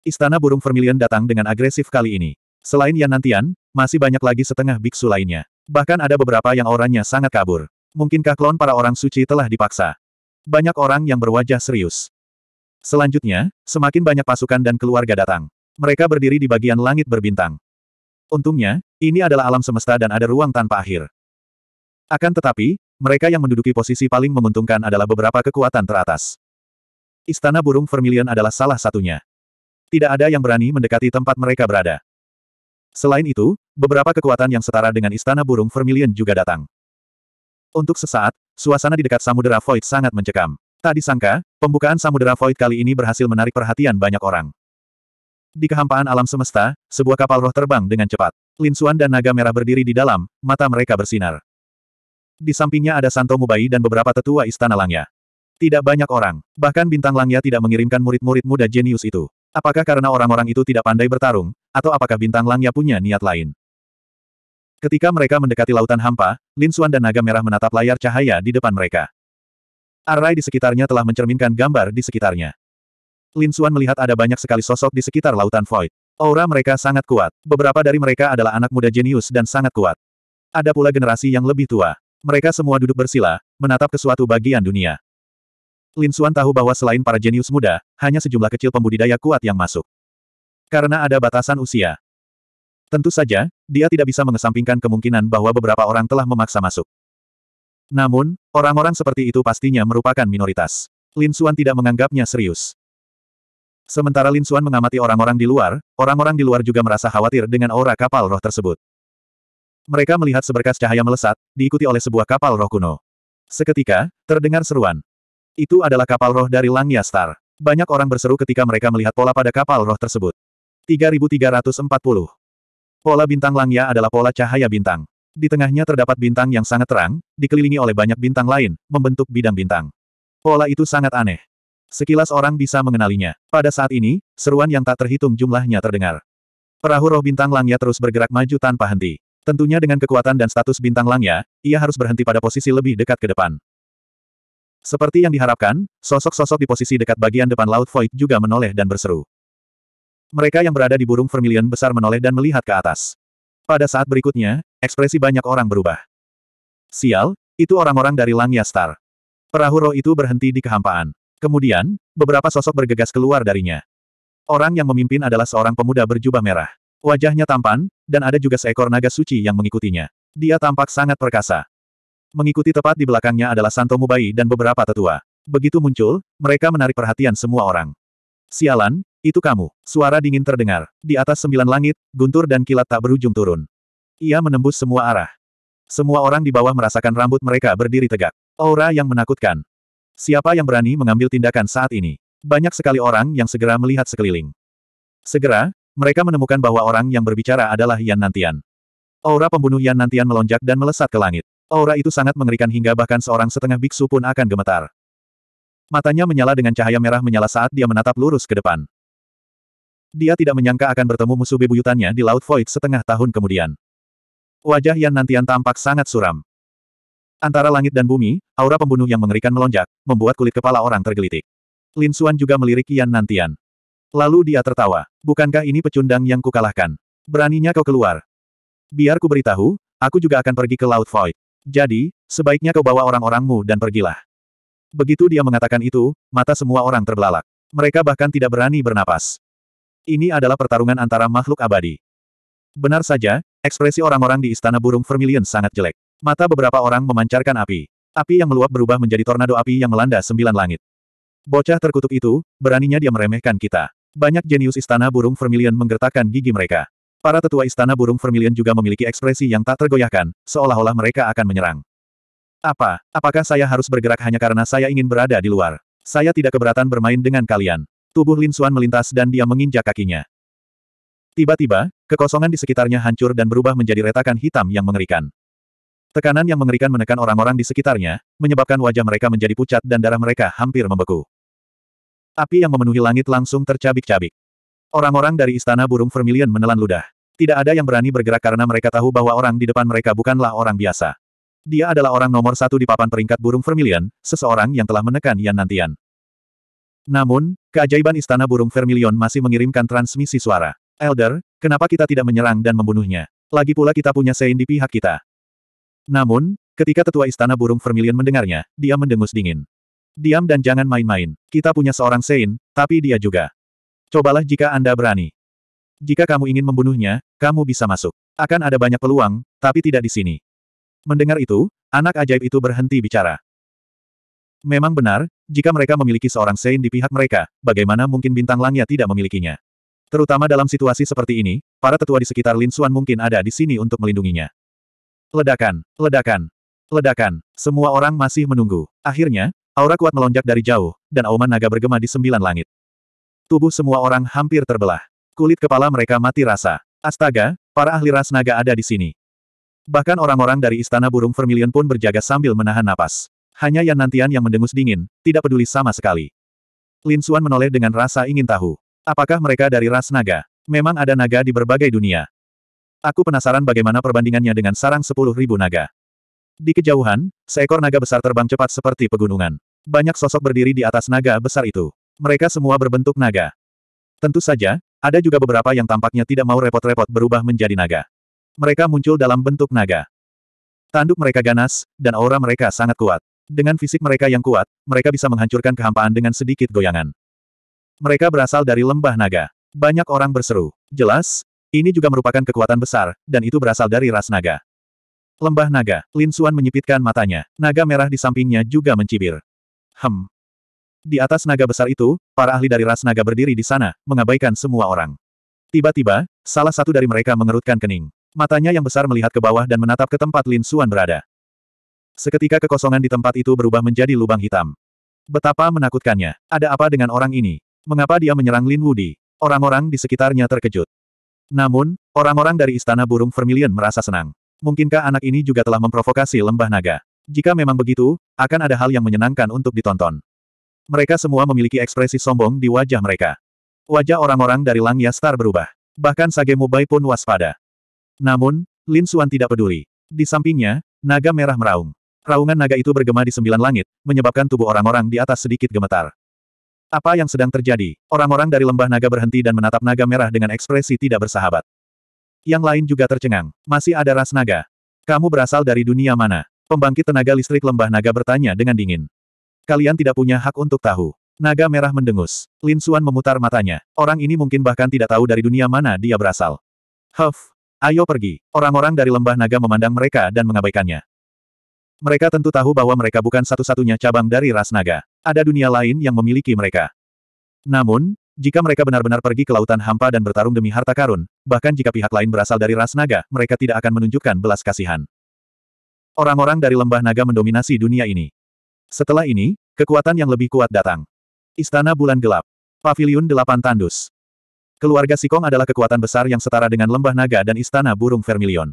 Istana burung Vermilion datang dengan agresif kali ini. Selain Yan Nantian, masih banyak lagi setengah biksu lainnya. Bahkan ada beberapa yang orangnya sangat kabur. Mungkinkah klon para orang suci telah dipaksa? Banyak orang yang berwajah serius. Selanjutnya, semakin banyak pasukan dan keluarga datang. Mereka berdiri di bagian langit berbintang. Untungnya, ini adalah alam semesta dan ada ruang tanpa akhir. Akan tetapi, mereka yang menduduki posisi paling menguntungkan adalah beberapa kekuatan teratas. Istana burung Vermilion adalah salah satunya. Tidak ada yang berani mendekati tempat mereka berada. Selain itu, beberapa kekuatan yang setara dengan Istana Burung Vermilion juga datang. Untuk sesaat, suasana di dekat Samudera Void sangat mencekam. Tak disangka, pembukaan Samudera Void kali ini berhasil menarik perhatian banyak orang. Di kehampaan alam semesta, sebuah kapal roh terbang dengan cepat. Lin Suan dan naga merah berdiri di dalam, mata mereka bersinar. Di sampingnya ada Santo Mubai dan beberapa tetua istana Langya. Tidak banyak orang, bahkan bintang Langya tidak mengirimkan murid-murid muda jenius itu. Apakah karena orang-orang itu tidak pandai bertarung, atau apakah bintang langnya punya niat lain. Ketika mereka mendekati lautan hampa, Lin Xuan dan naga merah menatap layar cahaya di depan mereka. Arai di sekitarnya telah mencerminkan gambar di sekitarnya. Lin Xuan melihat ada banyak sekali sosok di sekitar lautan void. Aura mereka sangat kuat. Beberapa dari mereka adalah anak muda jenius dan sangat kuat. Ada pula generasi yang lebih tua. Mereka semua duduk bersila, menatap ke suatu bagian dunia. Lin Xuan tahu bahwa selain para jenius muda, hanya sejumlah kecil pembudidaya kuat yang masuk. Karena ada batasan usia. Tentu saja, dia tidak bisa mengesampingkan kemungkinan bahwa beberapa orang telah memaksa masuk. Namun, orang-orang seperti itu pastinya merupakan minoritas. Lin Xuan tidak menganggapnya serius. Sementara Lin Xuan mengamati orang-orang di luar, orang-orang di luar juga merasa khawatir dengan aura kapal roh tersebut. Mereka melihat seberkas cahaya melesat, diikuti oleh sebuah kapal roh kuno. Seketika, terdengar seruan. Itu adalah kapal roh dari Langya Star. Banyak orang berseru ketika mereka melihat pola pada kapal roh tersebut. 3340. Pola bintang Langya adalah pola cahaya bintang. Di tengahnya terdapat bintang yang sangat terang, dikelilingi oleh banyak bintang lain, membentuk bidang bintang. Pola itu sangat aneh. Sekilas orang bisa mengenalinya. Pada saat ini, seruan yang tak terhitung jumlahnya terdengar. Perahu roh bintang Langya terus bergerak maju tanpa henti. Tentunya dengan kekuatan dan status bintang Langya, ia harus berhenti pada posisi lebih dekat ke depan. Seperti yang diharapkan, sosok-sosok di posisi dekat bagian depan Laut Void juga menoleh dan berseru. Mereka yang berada di burung vermilion besar menoleh dan melihat ke atas. Pada saat berikutnya, ekspresi banyak orang berubah. Sial, itu orang-orang dari Lang Yastar. Perahu roh itu berhenti di kehampaan. Kemudian, beberapa sosok bergegas keluar darinya. Orang yang memimpin adalah seorang pemuda berjubah merah. Wajahnya tampan, dan ada juga seekor naga suci yang mengikutinya. Dia tampak sangat perkasa. Mengikuti tepat di belakangnya adalah Santo Mubai dan beberapa tetua. Begitu muncul, mereka menarik perhatian semua orang. Sialan, itu kamu. Suara dingin terdengar. Di atas sembilan langit, guntur dan kilat tak berujung turun. Ia menembus semua arah. Semua orang di bawah merasakan rambut mereka berdiri tegak. Aura yang menakutkan. Siapa yang berani mengambil tindakan saat ini? Banyak sekali orang yang segera melihat sekeliling. Segera, mereka menemukan bahwa orang yang berbicara adalah Yan Nantian. Aura pembunuh Yan Nantian melonjak dan melesat ke langit. Aura itu sangat mengerikan hingga bahkan seorang setengah biksu pun akan gemetar. Matanya menyala dengan cahaya merah menyala saat dia menatap lurus ke depan. Dia tidak menyangka akan bertemu musuh bebuyutannya di Laut Void setengah tahun kemudian. Wajah Yan Nantian tampak sangat suram. Antara langit dan bumi, aura pembunuh yang mengerikan melonjak, membuat kulit kepala orang tergelitik. Lin Xuan juga melirik Yan Nantian. Lalu dia tertawa. Bukankah ini pecundang yang kukalahkan? Beraninya kau keluar. Biar ku beritahu, aku juga akan pergi ke Laut Void. Jadi, sebaiknya kau bawa orang-orangmu dan pergilah. Begitu dia mengatakan itu, mata semua orang terbelalak. Mereka bahkan tidak berani bernapas. Ini adalah pertarungan antara makhluk abadi. Benar saja, ekspresi orang-orang di Istana Burung Vermilion sangat jelek. Mata beberapa orang memancarkan api. Api yang meluap berubah menjadi tornado api yang melanda sembilan langit. Bocah terkutuk itu, beraninya dia meremehkan kita. Banyak jenius Istana Burung Vermilion menggertakkan gigi mereka. Para tetua Istana Burung Vermilion juga memiliki ekspresi yang tak tergoyahkan, seolah-olah mereka akan menyerang. Apa, apakah saya harus bergerak hanya karena saya ingin berada di luar? Saya tidak keberatan bermain dengan kalian. Tubuh Lin Xuan melintas dan dia menginjak kakinya. Tiba-tiba, kekosongan di sekitarnya hancur dan berubah menjadi retakan hitam yang mengerikan. Tekanan yang mengerikan menekan orang-orang di sekitarnya, menyebabkan wajah mereka menjadi pucat dan darah mereka hampir membeku. Api yang memenuhi langit langsung tercabik-cabik. Orang-orang dari istana burung vermilion menelan ludah. Tidak ada yang berani bergerak karena mereka tahu bahwa orang di depan mereka bukanlah orang biasa. Dia adalah orang nomor satu di papan peringkat burung vermilion, seseorang yang telah menekan Yan Nantian. Namun, keajaiban Istana Burung Vermilion masih mengirimkan transmisi suara. Elder, kenapa kita tidak menyerang dan membunuhnya? Lagi pula kita punya Sein di pihak kita. Namun, ketika tetua Istana Burung Vermilion mendengarnya, dia mendengus dingin. Diam dan jangan main-main. Kita punya seorang Sein, tapi dia juga. Cobalah jika Anda berani. Jika kamu ingin membunuhnya, kamu bisa masuk. Akan ada banyak peluang, tapi tidak di sini. Mendengar itu, anak ajaib itu berhenti bicara. Memang benar, jika mereka memiliki seorang Sein di pihak mereka, bagaimana mungkin bintang langit tidak memilikinya? Terutama dalam situasi seperti ini, para tetua di sekitar Lin Xuan mungkin ada di sini untuk melindunginya. Ledakan, ledakan, ledakan. Semua orang masih menunggu. Akhirnya, aura kuat melonjak dari jauh, dan auman naga bergema di sembilan langit. Tubuh semua orang hampir terbelah. Kulit kepala mereka mati rasa. Astaga, para ahli ras naga ada di sini. Bahkan orang-orang dari Istana Burung Vermilion pun berjaga sambil menahan napas. Hanya Yan Nantian yang mendengus dingin, tidak peduli sama sekali. Lin Xuan menoleh dengan rasa ingin tahu. Apakah mereka dari ras naga? Memang ada naga di berbagai dunia. Aku penasaran bagaimana perbandingannya dengan sarang sepuluh ribu naga. Di kejauhan, seekor naga besar terbang cepat seperti pegunungan. Banyak sosok berdiri di atas naga besar itu. Mereka semua berbentuk naga. Tentu saja, ada juga beberapa yang tampaknya tidak mau repot-repot berubah menjadi naga. Mereka muncul dalam bentuk naga. Tanduk mereka ganas, dan aura mereka sangat kuat. Dengan fisik mereka yang kuat, mereka bisa menghancurkan kehampaan dengan sedikit goyangan. Mereka berasal dari lembah naga. Banyak orang berseru. Jelas, ini juga merupakan kekuatan besar, dan itu berasal dari ras naga. Lembah naga, Lin Xuan menyipitkan matanya. Naga merah di sampingnya juga mencibir. Hem. Di atas naga besar itu, para ahli dari ras naga berdiri di sana, mengabaikan semua orang. Tiba-tiba, salah satu dari mereka mengerutkan kening. Matanya yang besar melihat ke bawah dan menatap ke tempat Lin Xuan berada. Seketika kekosongan di tempat itu berubah menjadi lubang hitam. Betapa menakutkannya. Ada apa dengan orang ini? Mengapa dia menyerang Lin Wudi? Orang-orang di sekitarnya terkejut. Namun, orang-orang dari Istana Burung Vermilion merasa senang. Mungkinkah anak ini juga telah memprovokasi lembah naga? Jika memang begitu, akan ada hal yang menyenangkan untuk ditonton. Mereka semua memiliki ekspresi sombong di wajah mereka. Wajah orang-orang dari Langya Star berubah. Bahkan Sage Mubai pun waspada. Namun, Lin Xuan tidak peduli. Di sampingnya, naga merah meraung. Raungan naga itu bergema di sembilan langit, menyebabkan tubuh orang-orang di atas sedikit gemetar. Apa yang sedang terjadi? Orang-orang dari lembah naga berhenti dan menatap naga merah dengan ekspresi tidak bersahabat. Yang lain juga tercengang. Masih ada ras naga. Kamu berasal dari dunia mana? Pembangkit tenaga listrik lembah naga bertanya dengan dingin. Kalian tidak punya hak untuk tahu. Naga merah mendengus. Lin Suan memutar matanya. Orang ini mungkin bahkan tidak tahu dari dunia mana dia berasal. Huff, Ayo pergi. Orang-orang dari lembah naga memandang mereka dan mengabaikannya. Mereka tentu tahu bahwa mereka bukan satu-satunya cabang dari ras naga. Ada dunia lain yang memiliki mereka. Namun, jika mereka benar-benar pergi ke lautan hampa dan bertarung demi harta karun, bahkan jika pihak lain berasal dari ras naga, mereka tidak akan menunjukkan belas kasihan. Orang-orang dari lembah naga mendominasi dunia ini. Setelah ini, kekuatan yang lebih kuat datang. Istana Bulan Gelap. Pavilion Delapan Tandus. Keluarga Sikong adalah kekuatan besar yang setara dengan lembah naga dan istana burung vermilion.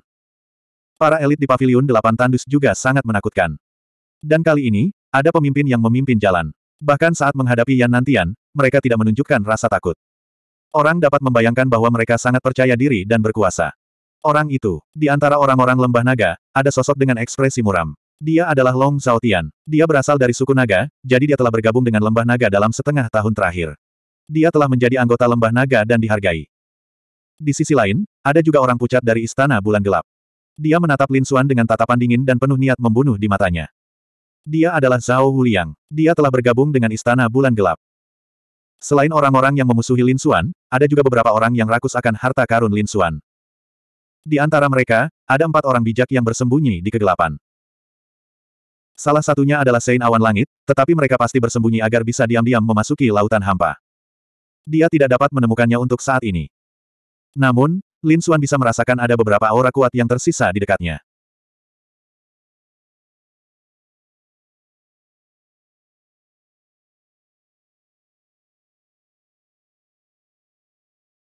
Para elit di Paviliun Delapan Tandus juga sangat menakutkan. Dan kali ini, ada pemimpin yang memimpin jalan. Bahkan saat menghadapi Yan Nantian, mereka tidak menunjukkan rasa takut. Orang dapat membayangkan bahwa mereka sangat percaya diri dan berkuasa. Orang itu, di antara orang-orang lembah naga, ada sosok dengan ekspresi muram. Dia adalah Long Zhaotian. Dia berasal dari suku naga, jadi dia telah bergabung dengan lembah naga dalam setengah tahun terakhir. Dia telah menjadi anggota lembah naga dan dihargai. Di sisi lain, ada juga orang pucat dari Istana Bulan Gelap. Dia menatap Lin Xuan dengan tatapan dingin dan penuh niat membunuh di matanya. Dia adalah Zhao Huliang. Dia telah bergabung dengan Istana Bulan Gelap. Selain orang-orang yang memusuhi Lin Xuan, ada juga beberapa orang yang rakus akan harta karun Lin Xuan. Di antara mereka, ada empat orang bijak yang bersembunyi di kegelapan. Salah satunya adalah Sein Awan Langit, tetapi mereka pasti bersembunyi agar bisa diam-diam memasuki lautan hampa. Dia tidak dapat menemukannya untuk saat ini. Namun, Lin Xuan bisa merasakan ada beberapa aura kuat yang tersisa di dekatnya.